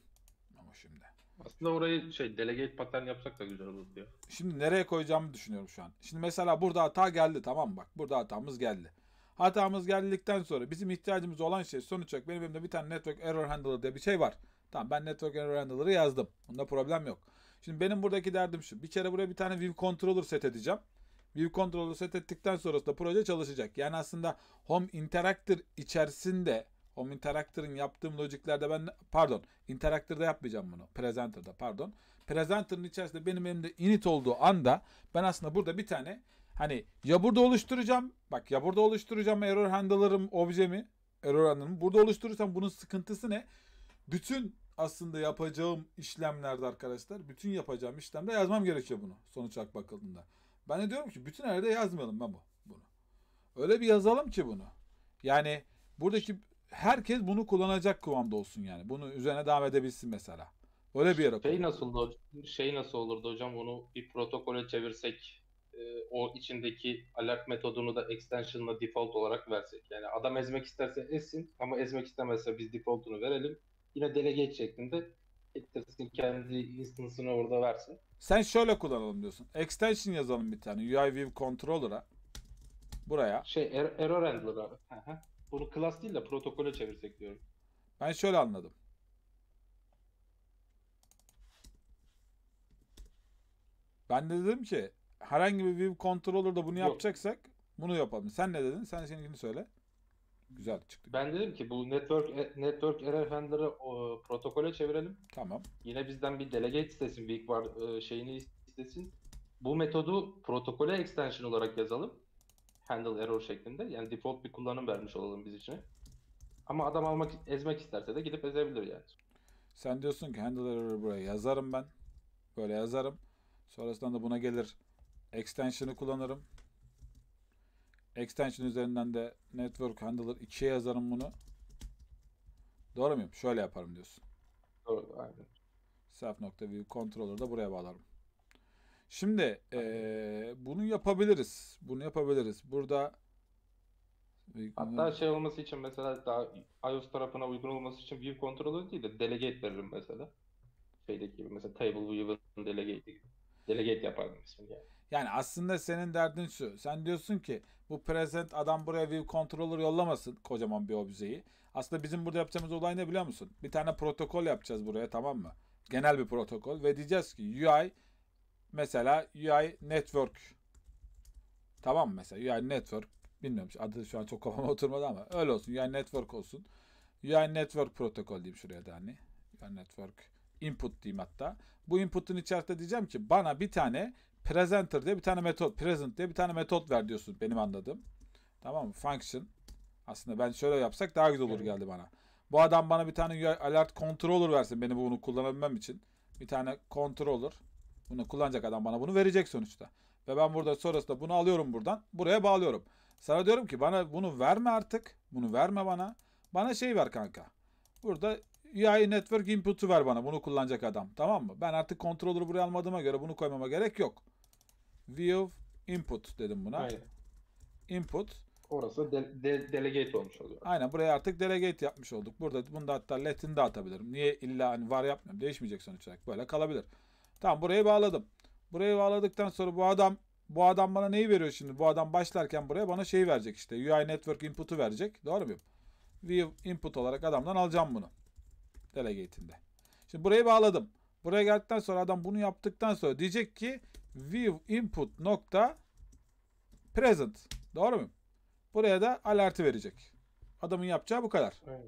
Ama şimdi. Aslında orayı şey delegate pattern yapsak da güzel olur diyor. Şimdi nereye koyacağımı düşünüyorum şu an. Şimdi mesela burada hata geldi tamam mı? Bak burada hatamız geldi. Hatamız geldikten sonra bizim ihtiyacımız olan şey sonuç olarak benim elimde bir tane network error handler diye bir şey var. Tamam ben network error handler'ı yazdım. Bunda problem yok. Şimdi benim buradaki derdim şu. Bir kere buraya bir tane view controller set edeceğim. View controller set ettikten sonrasında proje çalışacak. Yani aslında Home Interactor içerisinde Home Interactor'ın yaptığım logiklerde ben pardon Interactor'da yapmayacağım bunu. Presenter'da pardon. Presenter'ın içerisinde benim elimde init olduğu anda ben aslında burada bir tane hani ya burada oluşturacağım bak ya burada oluşturacağım error handler'ım objemi error handler'ım burada oluşturursam bunun sıkıntısı ne? Bütün aslında yapacağım işlemlerde arkadaşlar bütün yapacağım işlemde yazmam gerekiyor bunu sonuç olarak bakıldığında. Ben de diyorum ki bütün yerde yazmayalım ben bu bunu. Öyle bir yazalım ki bunu. Yani buradaki herkes bunu kullanacak kıvamda olsun yani. Bunu üzerine devam edebilsin mesela. Öyle bir yere. Şey nasıl şey nasıl olurdu hocam bunu bir protokole çevirsek e, o içindeki alert metodunu da extension'la default olarak versek. Yani adam ezmek isterse ezsin ama ezmek istemezse biz default'unu verelim yine delegate şeklinde getirsin kendi instance'ını orada versin. Sen şöyle kullanalım diyorsun. Extension yazalım bir tane. UI View Controller'a. Buraya. Şey er- error handler'a. Bunu class değil de protokole çevirsek diyorum. Ben şöyle anladım. Ben de dedim ki herhangi bir view controller'da bunu Yok. yapacaksak bunu yapalım. Sen ne dedin? Sen seninkini söyle. Güzel çıktı. Ben dedim ki bu network e, network error handler'ı protokole çevirelim. Tamam. Yine bizden bir delegate istesin, bir var e, şeyini istesin. Bu metodu protokole extension olarak yazalım. Handle error şeklinde. Yani default bir kullanım vermiş olalım biz için. Ama adam almak ezmek isterse de gidip ezebilir yani. Sen diyorsun ki handle error buraya yazarım ben. Böyle yazarım. Sonrasında da buna gelir extension'ı kullanırım. Extension üzerinden de network handler 2'ye yazarım bunu. Doğru muyum? Şöyle yaparım diyorsun. Doğru, aynen. Self nokta view controller da buraya bağlarım. Şimdi e, bunu yapabiliriz. Bunu yapabiliriz. Burada Hatta şey olması için mesela daha iOS tarafına uygun olması için view controller değil de delegate veririm mesela. Şeydeki gibi mesela table view'ın delegate gibi. Delegate yapardım ismini Yani aslında senin derdin şu. Sen diyorsun ki bu present adam buraya view controller yollamasın kocaman bir objeyi. Aslında bizim burada yapacağımız olay ne biliyor musun? Bir tane protokol yapacağız buraya tamam mı? Genel bir protokol ve diyeceğiz ki UI mesela UI network tamam mı mesela UI network bilmiyorum adı şu an çok kafama oturmadı ama öyle olsun UI network olsun. UI network protokol diyeyim şuraya da hani. UI network input diyeyim hatta. Bu input'un içerisinde diyeceğim ki bana bir tane presenter diye bir tane metot, present diye bir tane metot ver diyorsun benim anladığım. Tamam mı? Function. Aslında ben şöyle yapsak daha güzel olur geldi bana. Bu adam bana bir tane alert controller versin beni bunu kullanabilmem için. Bir tane controller. Bunu kullanacak adam bana bunu verecek sonuçta. Ve ben burada sonrasında bunu alıyorum buradan. Buraya bağlıyorum. Sana diyorum ki bana bunu verme artık. Bunu verme bana. Bana şey ver kanka. Burada UI network input'u ver bana. Bunu kullanacak adam. Tamam mı? Ben artık controller'ı buraya almadığıma göre bunu koymama gerek yok view input dedim buna. Aynen. Input. Orası de, de, delegate olmuş oluyor. Aynen buraya artık delegate yapmış olduk. Burada bunu da hatta Latin de atabilirim. Niye illa hani var yapmıyorum. Değişmeyecek sonuç olarak. Böyle kalabilir. Tamam burayı bağladım. Burayı bağladıktan sonra bu adam bu adam bana neyi veriyor şimdi? Bu adam başlarken buraya bana şeyi verecek işte. UI Network input'u verecek. Doğru muyum? View input olarak adamdan alacağım bunu. Delegate'inde. Şimdi burayı bağladım. Buraya geldikten sonra adam bunu yaptıktan sonra diyecek ki view input nokta present. Doğru mu? Buraya da alertı verecek. Adamın yapacağı bu kadar. Aynen.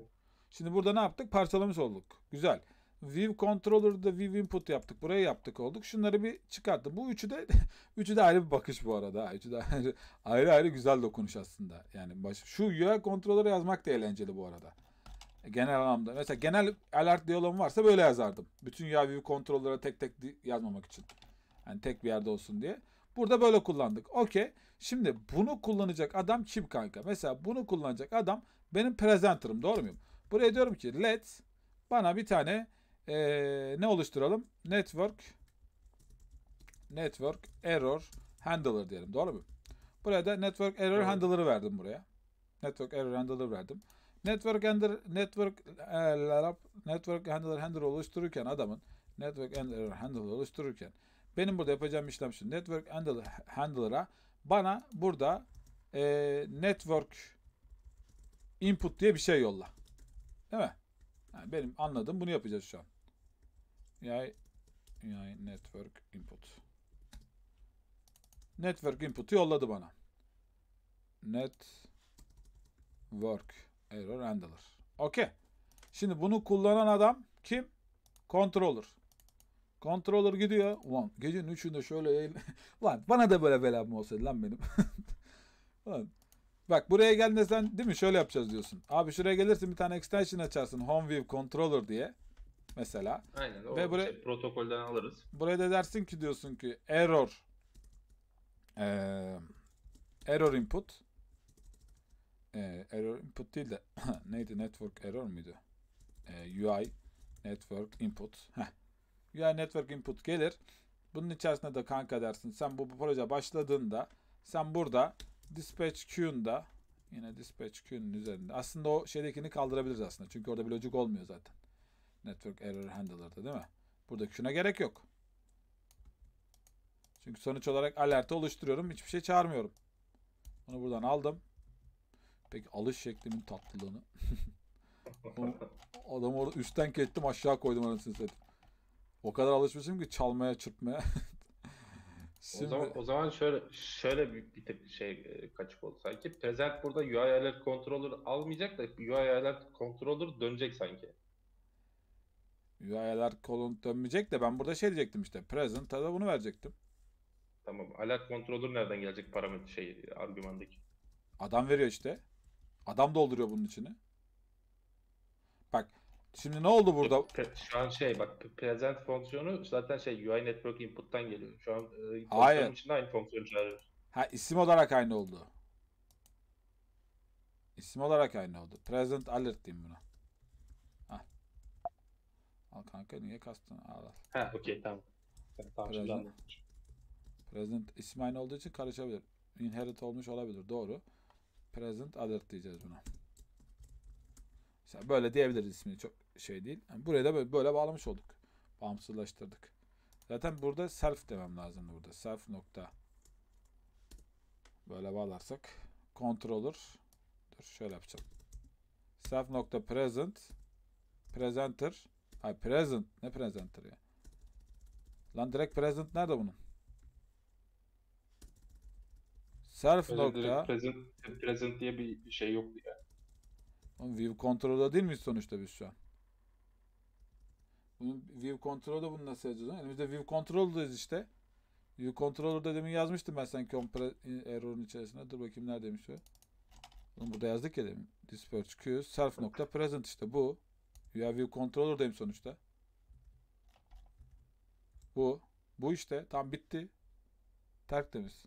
Şimdi burada ne yaptık? Parçalamış olduk. Güzel. View Controller'da View Input yaptık. Buraya yaptık olduk. Şunları bir çıkarttı. Bu üçü de üçü de ayrı bir bakış bu arada. Üçü de ayrı ayrı, ayrı güzel dokunuş aslında. Yani baş, şu UI Controller'ı yazmak da eğlenceli bu arada. E, genel anlamda. Mesela genel alert diyalogum varsa böyle yazardım. Bütün UI View Controller'a tek tek yazmamak için. Yani tek bir yerde olsun diye. Burada böyle kullandık. Okey. Şimdi bunu kullanacak adam kim kanka? Mesela bunu kullanacak adam benim presenter'ım. Doğru muyum? Buraya diyorum ki let bana bir tane ee, ne oluşturalım? Network network error handler diyelim. Doğru mu? Buraya da network error evet. handler'ı verdim buraya. Network error handler verdim. Network handler network e, network handler handler oluştururken adamın network error handler oluştururken benim burada yapacağım işlem şu. Network handler'a bana burada e, network input diye bir şey yolla. Değil mi? Yani benim anladığım bunu yapacağız şu an. Yani, yani network input. Network input'u yolladı bana. Network error handler. Okey. Şimdi bunu kullanan adam kim? Controller. Controller gidiyor. Ulan gecenin üçünde şöyle eğil. Ulan bana da böyle belam olsaydı lan benim. Ulan. Bak buraya geldiğinde sen değil mi şöyle yapacağız diyorsun. Abi şuraya gelirsin bir tane extension açarsın. Home View Controller diye. Mesela. Aynen. Ve buraya, şey, protokolden alırız. Buraya da dersin ki diyorsun ki error. Ee, error input. Ee, error input değil de neydi network error muydu? Ee, UI network input. Heh. UI Network Input gelir. Bunun içerisinde de kanka dersin sen bu, bu proje başladığında sen burada dispatch queue'nda yine dispatch queue'nun üzerinde aslında o şeydekini kaldırabiliriz aslında. Çünkü orada bir logic olmuyor zaten. Network error handler'da değil mi? Burada şuna gerek yok. Çünkü sonuç olarak alertı oluşturuyorum. Hiçbir şey çağırmıyorum. Bunu buradan aldım. Peki alış şeklimin tatlılığını. Adamı orada üstten kettim aşağı koydum anasını satayım. O kadar alışmışım ki çalmaya, çırpmaya. Şimdi... O zaman o zaman şöyle şöyle bir, bir şey e, kaçık oldu sanki. Present burada UI alert controller almayacak da UI alert controller dönecek sanki. UI alert column dönmeyecek de ben burada şey diyecektim işte. Present'a da bunu verecektim. Tamam. Alert controller nereden gelecek parametre şey argümandaki? Adam veriyor işte. Adam dolduruyor bunun içini. Bak Şimdi ne oldu burada? Şu an şey bak present fonksiyonu zaten şey UI network input'tan geliyor. Şu an e, Hayır. içinde aynı fonksiyonu çağırıyor. Ha isim olarak aynı oldu. İsim olarak aynı oldu. Present alert diyeyim buna. Hah. Al kanka niye kastın? Al al. Ha okey tamam. Tamam Present, present isim aynı olduğu için karışabilir. Inherit olmuş olabilir. Doğru. Present alert diyeceğiz buna. böyle diyebiliriz ismini. Çok şey değil. Yani buraya da böyle, böyle bağlamış olduk. Bağımsızlaştırdık. Zaten burada self demem lazım burada. Self nokta. Böyle bağlarsak controller dur şöyle yapacağım. Self nokta present presenter ay present ne presenter ya? Lan direkt present nerede bunun? Self Öyle nokta present, present diye bir şey yok ya. view control'da değil mi sonuçta biz şu an? Bunun view control'da bunu nasıl yazacağız? Elimizde view control'dayız işte. View control'da demin yazmıştım ben sanki compare error'un içerisinde. Dur bakayım neredeymiş o. Oğlum burada yazdık ya demin. Disperse Q self nokta present işte bu. Ya view controller'dayım sonuçta. Bu. Bu işte. Tam bitti. Terk Tertemiz.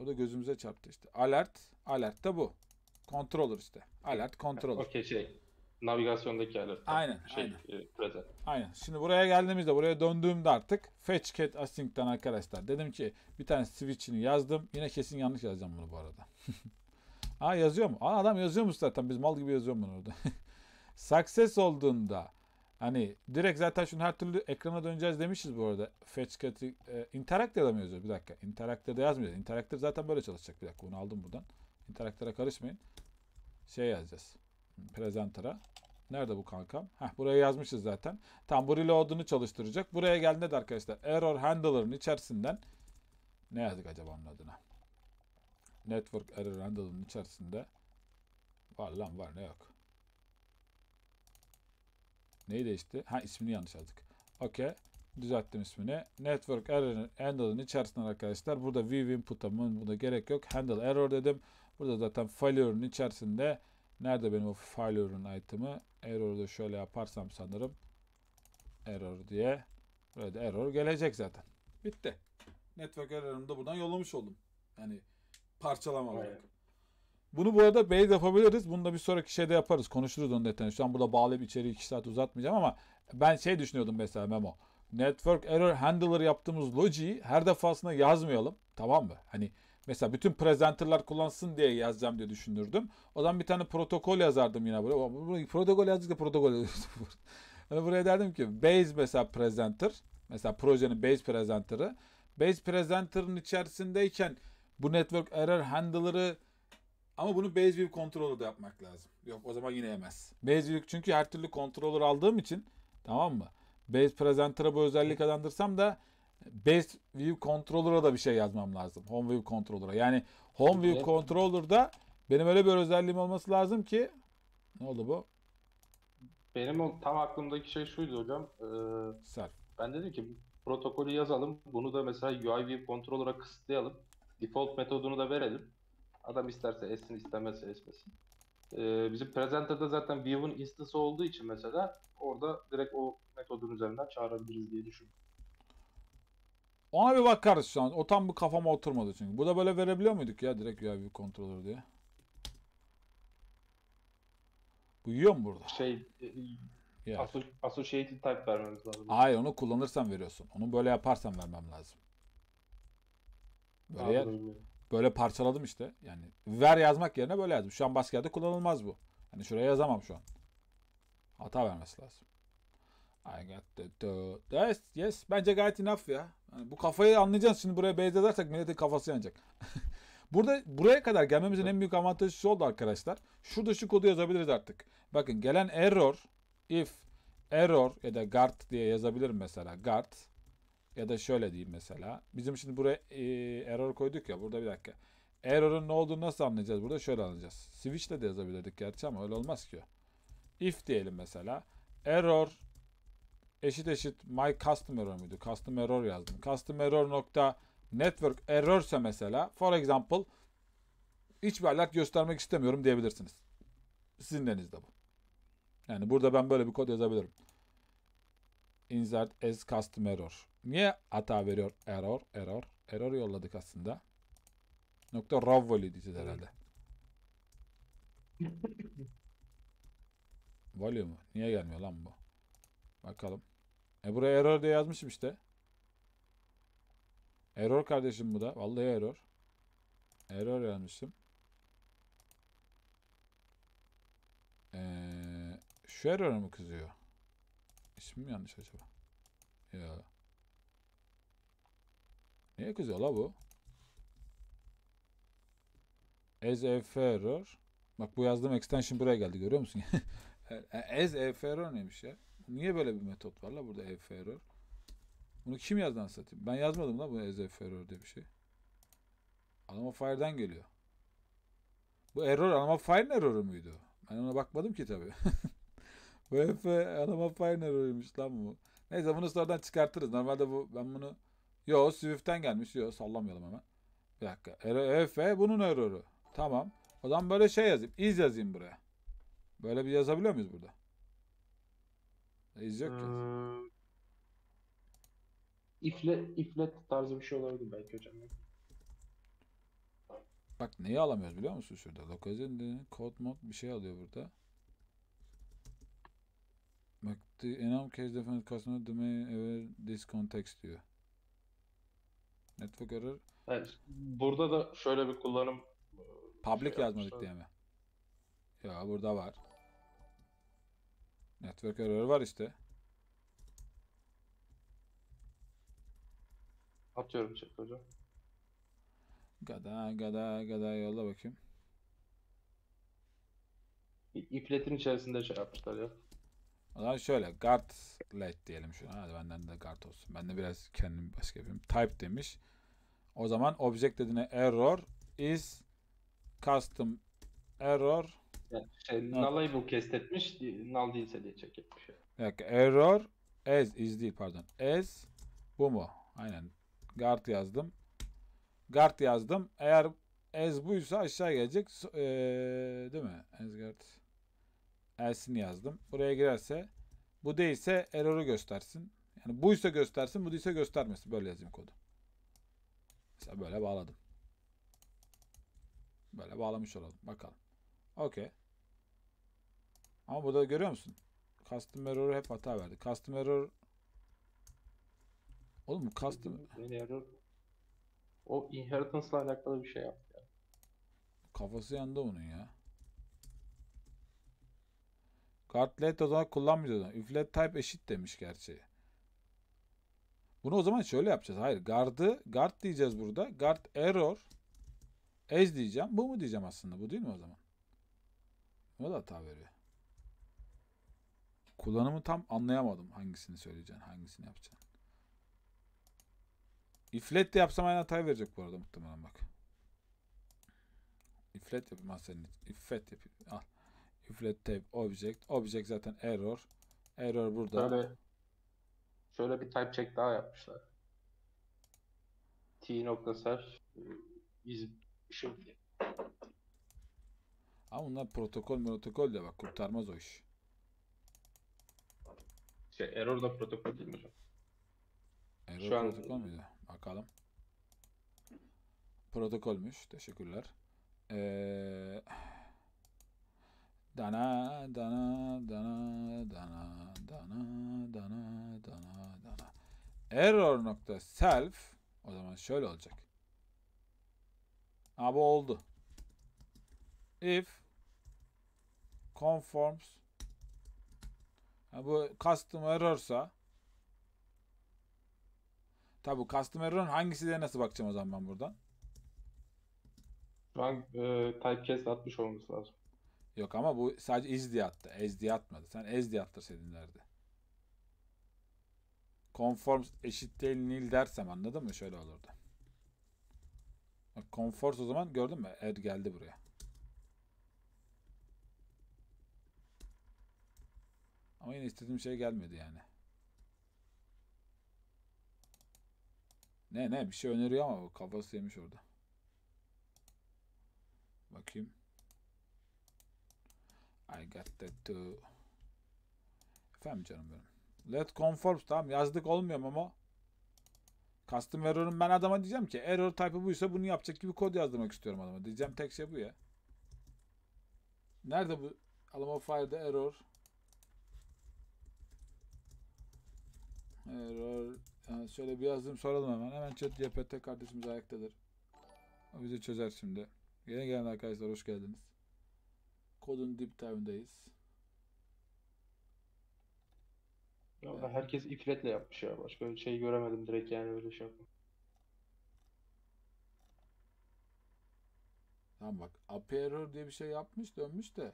O da gözümüze çarptı işte. Alert. Alert de bu. Controller işte. Alert controller. Okey şey navigasyondaki yerler. Aynen. Şey, aynen. E, aynen. Şimdi buraya geldiğimizde buraya döndüğümde artık fetch cat async'ten arkadaşlar dedim ki bir tane switch'ini yazdım. Yine kesin yanlış yazacağım bunu bu arada. Aa yazıyor mu? Aa adam yazıyor mu zaten. Biz mal gibi yazıyorum bunu orada. Success olduğunda hani direkt zaten şunu her türlü ekrana döneceğiz demişiz bu arada. Fetch cat'i e, interactive'da mı yazıyoruz? Bir dakika. Interactive'da yazmayacağız. Interactive zaten böyle çalışacak. Bir dakika onu aldım buradan. Interactive'a karışmayın. Şey yazacağız. Presenter'a. Nerede bu kankam? Heh, buraya yazmışız zaten. Tam bu reload'unu çalıştıracak. Buraya geldiğinde de arkadaşlar error handler'ın içerisinden ne yazdık acaba onun adına? Network error handler'ın içerisinde var lan var ne yok. Neyi değişti? Ha ismini yanlış yazdık. Okey. Düzelttim ismini. Network error handle'ın içerisinden arkadaşlar burada view input'a buna gerek yok. Handle error dedim. Burada zaten failure'ın içerisinde Nerede benim o file ürün item'ı? Error'u şöyle yaparsam sanırım. Error diye. Böyle error gelecek zaten. Bitti. Network error'ımı da buradan yollamış oldum. Yani parçalama olarak. Evet. Bunu bu arada base yapabiliriz. Bunu da bir sonraki şeyde yaparız. Konuşuruz onun detayını. Şu an burada bağlayıp içeriği 2 saat uzatmayacağım ama ben şey düşünüyordum mesela Memo. Network error handler yaptığımız logi her defasında yazmayalım. Tamam mı? Hani Mesela bütün presenterlar kullansın diye yazacağım diye düşünürdüm. O zaman bir tane protokol yazardım yine buraya. Protokol yazdık protokol yani buraya derdim ki base mesela presenter. Mesela projenin base presenter'ı. Base presenter'ın içerisindeyken bu network error handler'ı ama bunu base view controller'da yapmak lazım. Yok o zaman yine yemez. Base view çünkü her türlü controller aldığım için tamam mı? Base presenter'a bu özellik adandırsam da Best View Controller'a da bir şey yazmam lazım. Home View Controller'a. Yani Home View Controller'da benim öyle bir özelliğim olması lazım ki ne oldu bu? Benim o tam aklımdaki şey şuydu hocam. Ee, Ser. Ben dedim ki protokolü yazalım. Bunu da mesela UI View Controller'a kısıtlayalım. Default metodunu da verelim. Adam isterse essin istemezse esmesin. Ee, bizim Presenter'da zaten View'un instance olduğu için mesela orada direkt o metodun üzerinden çağırabiliriz diye düşündüm. Ona bir bakarız şu an. O tam bu kafama oturmadı çünkü. Bu da böyle verebiliyor muyduk ya direkt ya bir kontrolör diye. Bu yiyor mu burada? Şey e, yeah. associated type vermemiz lazım. Hayır onu kullanırsan veriyorsun. Onu böyle yaparsan vermem lazım. Böyle yer, böyle parçaladım işte. Yani ver yazmak yerine böyle yazdım. Şu an başka yerde kullanılmaz bu. Yani şuraya yazamam şu an. Hata vermesi lazım. I got the, the yes, yes. Bence gayet enough ya. Yani bu kafayı anlayacaksın. Şimdi buraya beyaz yazarsak milletin kafası yanacak. Burada buraya kadar gelmemizin en büyük avantajı şu oldu arkadaşlar. Şurada şu kodu yazabiliriz artık. Bakın gelen error if error ya da guard diye yazabilirim mesela guard ya da şöyle diyeyim mesela. Bizim şimdi buraya e, error koyduk ya burada bir dakika. Error'ın ne olduğunu nasıl anlayacağız? Burada şöyle anlayacağız. Switch'le de yazabilirdik gerçi ama öyle olmaz ki If diyelim mesela. Error eşit eşit my custom error muydu? Custom error yazdım. Custom error nokta network errorse mesela for example hiçbir alert göstermek istemiyorum diyebilirsiniz. Sizin elinizde bu. Yani burada ben böyle bir kod yazabilirim. Insert as custom error. Niye hata veriyor? Error, error, error yolladık aslında. Nokta raw value diyeceğiz herhalde. value mu? Niye gelmiyor lan bu? Bakalım. E buraya error diye yazmışım işte. Error kardeşim bu da. Vallahi error. Error yazmışım. Ee, şu error mu kızıyor? İsmim yanlış acaba? Ya. Niye kızıyor la bu? As F error. Bak bu yazdığım extension buraya geldi görüyor musun? As e, F error neymiş ya? Niye böyle bir metot var la burada F error? Bunu kim yazdı satayım? Ben yazmadım da bu as if error diye bir şey. Anama fire'dan geliyor. Bu error anama fire'ın error'u muydu? Ben ona bakmadım ki tabii. bu F anama fire'ın error'uymuş lan bu. Neyse bunu sonradan çıkartırız. Normalde bu ben bunu Yo Swift'ten gelmiş. Yo sallamayalım hemen. Bir dakika. Efe bunun error'u. Tamam. O zaman böyle şey yazayım. Iz yazayım buraya. Böyle bir yazabiliyor muyuz burada? İz ki. Ee, ifle, iflet tarzı bir şey olabilir belki hocam. Bak neyi alamıyoruz biliyor musun şurada? Lokalizin kod mod bir şey alıyor burada. Bak the enum case definite customer domain ever this context diyor. Network error. Evet. Burada da şöyle bir kullanım e, public şey yazmadık diye mi? Ya burada var. Network error var işte. Atıyorum chat hocam. Gada gada gada yolla bakayım. İ- İpletin içerisinde şey yapmışlar ya. O zaman şöyle guard light diyelim şuna. Hadi benden de guard olsun. Ben de biraz kendim başka yapayım. Type demiş. O zaman object dediğine error is custom error yani şey, Not. Nal'ı bu kestetmiş. Nal değilse diye check etmiş. Yok, error as is değil pardon. As bu mu? Aynen. Guard yazdım. Guard yazdım. Eğer as buysa aşağı gelecek. Ee, değil mi? As guard. As'ini yazdım. Buraya girerse bu değilse error'u göstersin. Yani buysa göstersin, bu değilse göstermesin. Böyle yazayım kodu. Mesela böyle bağladım. Böyle bağlamış olalım. Bakalım. Okey. Ama burada görüyor musun? Custom error hep hata verdi. Custom error Oğlum custom error o inheritance'la alakalı bir şey yaptı ya. Kafası yandı onun ya. Kartlet o zaman kullanmıyordu. Üflet type eşit demiş gerçi. Bunu o zaman şöyle yapacağız. Hayır. Guard'ı guard diyeceğiz burada. Guard error as diyeceğim. Bu mu diyeceğim aslında? Bu değil mi o zaman? O da hata veriyor. Kullanımı tam anlayamadım. Hangisini söyleyeceksin, hangisini yapacaksın. İflet de yapsam aynı hatayı verecek bu arada muhtemelen bak. İflet yapayım. Senin İflet yapayım. Al. İflet type object. Object zaten error. Error burada. Şöyle, şöyle bir type check daha yapmışlar. T noktasar e, is şimdi. Ama bunlar protokol protokol de bak kurtarmaz o iş. Şey, error da protokol değil mi hocam? Error Şu an- protokol muydu? Bakalım. Protokolmüş. Teşekkürler. Ee, dana dana dana dana dana dana dana dana error nokta self o zaman şöyle olacak. Ha bu oldu. If conforms Ha, bu custom error'sa Tabi bu custom error'ın hangisi diye nasıl bakacağım o zaman ben buradan? Şu an e, typecast atmış olması lazım. Yok ama bu sadece is diye attı. As diye atmadı. Sen as diye attırsaydın derdi. Conforms eşit değil nil dersem anladın mı? Şöyle olurdu. Bak conforms o zaman gördün mü? Er geldi buraya. Ama yine istediğim şey gelmedi yani. Ne ne bir şey öneriyor ama kafası yemiş orada. Bakayım. I got that too. Efendim canım benim. Let conforms tamam yazdık olmuyor ama. Custom error'ın ben adama diyeceğim ki error type'ı buysa bunu yapacak gibi kod yazdırmak istiyorum adama. Diyeceğim tek şey bu ya. Nerede bu? Alamo file'da error. Error. Yani şöyle bir yazdım soralım hemen. Hemen chat GPT kardeşimiz ayaktadır. O bizi çözer şimdi. Yeni gelen arkadaşlar hoş geldiniz. Kodun deep time'dayız. Ya evet. herkes ifletle yapmış ya. Başka bir şey göremedim direkt yani böyle şey yapma. Tamam bak. App error diye bir şey yapmış dönmüş de.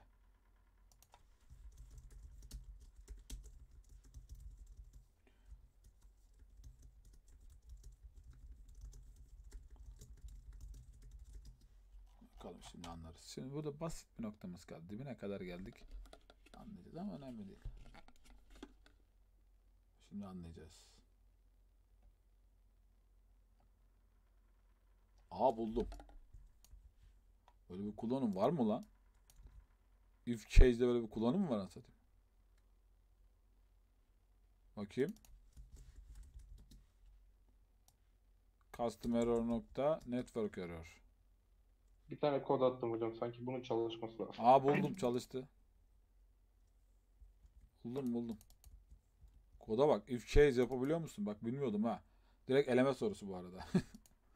Şimdi anlarız. Şimdi burada basit bir noktamız kaldı. Dibine kadar geldik. Anlayacağız ama önemli değil. Şimdi anlayacağız. Aa buldum. Böyle bir kullanım var mı lan? If case'de böyle bir kullanım mı var anlatayım? Bakayım. Customer. error nokta network error. Bir tane kod attım hocam sanki bunun çalışması lazım. Aa buldum çalıştı. Buldum buldum. Koda bak if case yapabiliyor musun? Bak bilmiyordum ha. Direkt eleme sorusu bu arada.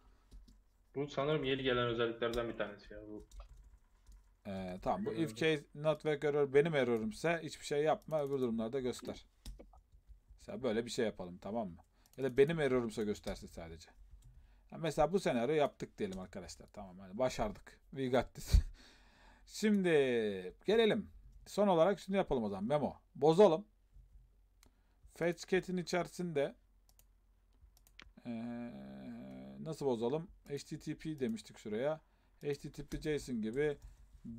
bu sanırım yeni gelen özelliklerden bir tanesi ya bu. Ee, tamam bu if case not work error benim error'ımsa hiçbir şey yapma öbür durumlarda göster. Mesela böyle bir şey yapalım tamam mı? Ya da benim error'ımsa göstersin sadece. Mesela bu senaryo yaptık diyelim arkadaşlar. Tamam hani başardık. We got this. Şimdi gelelim. Son olarak şunu yapalım o zaman. Memo. Bozalım. Fetch Fetchcat'in içerisinde ee, nasıl bozalım? HTTP demiştik şuraya. HTTP JSON gibi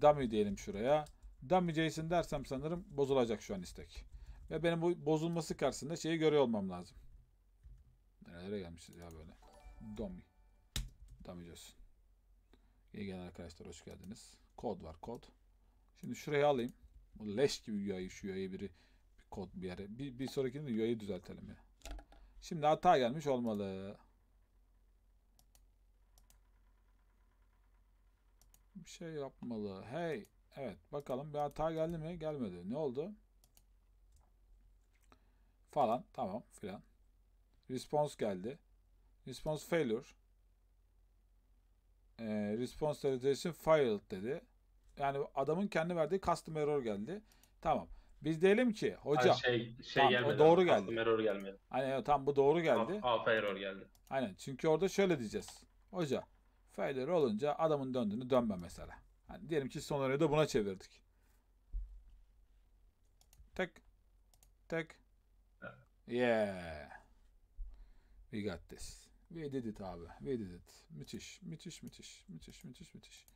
dummy diyelim şuraya. Dummy JSON dersem sanırım bozulacak şu an istek. Ve benim bu bozulması karşısında şeyi görüyor olmam lazım. Nerelere gelmişiz ya böyle. Domi. Domi diyorsun. İyi gelen arkadaşlar hoş geldiniz. Kod var kod. Şimdi şurayı alayım. Bu leş gibi UI'yi şu UI'yi biri bir kod bir yere. Bir, bir sonrakini de UI'yi düzeltelim ya. Şimdi hata gelmiş olmalı. Bir şey yapmalı. Hey. Evet bakalım bir hata geldi mi? Gelmedi. Ne oldu? Falan. Tamam filan. Response geldi. Response failure. E, response validation failed dedi. Yani adamın kendi verdiği custom error geldi. Tamam. Biz diyelim ki hoca, şey, şey tamam, gelmedi, doğru geldi. Custom error gelmedi. Hani tam bu doğru geldi. Alpha error geldi. Aynen. Çünkü orada şöyle diyeceğiz. Hoca failure olunca adamın döndüğünü dönme mesela. Hani diyelim ki sonrayı da buna çevirdik. Tek tek yeah. We got this. We did it abi. We did it. Müthiş. Müthiş müthiş. Müthiş müthiş müthiş.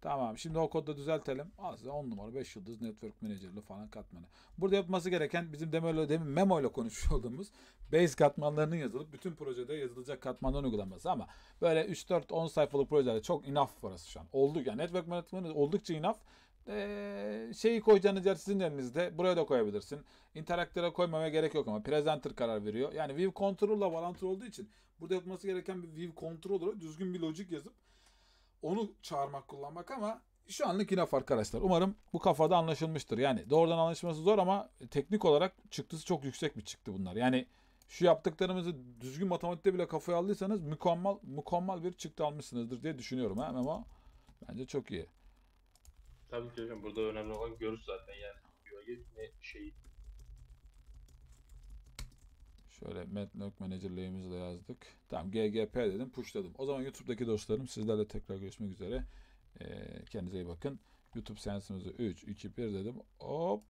Tamam şimdi o kodda düzeltelim. Al size 10 numara 5 yıldız network menajerli falan katmanı. Burada yapması gereken bizim demoyla demin memo ile konuşmuş olduğumuz base katmanlarının yazılıp bütün projede yazılacak katmanların uygulanması ama böyle 3-4-10 sayfalık projelerde çok enough parası şu an. Olduk yani network management oldukça enough ee, şeyi koyacağınız yer sizin elinizde. Buraya da koyabilirsin. Interactor'a koymamaya gerek yok ama presenter karar veriyor. Yani view control ile bağlantılı olduğu için Burada yapması gereken bir view controller'a düzgün bir logic yazıp onu çağırmak kullanmak ama şu anlık yine fark arkadaşlar. Umarım bu kafada anlaşılmıştır. Yani doğrudan anlaşılması zor ama teknik olarak çıktısı çok yüksek bir çıktı bunlar. Yani şu yaptıklarımızı düzgün matematikte bile kafaya aldıysanız mükemmel mükemmel bir çıktı almışsınızdır diye düşünüyorum ha Memo. Bence çok iyi. Tabii ki hocam burada önemli olan görüş zaten yani. Ne şey Şöyle Metlog menajerliğimizle yazdık. Tamam GGP dedim pushladım. O zaman YouTube'daki dostlarım sizlerle tekrar görüşmek üzere. Ee, kendinize iyi bakın. YouTube seansımızı 3, 2, 1 dedim. Hop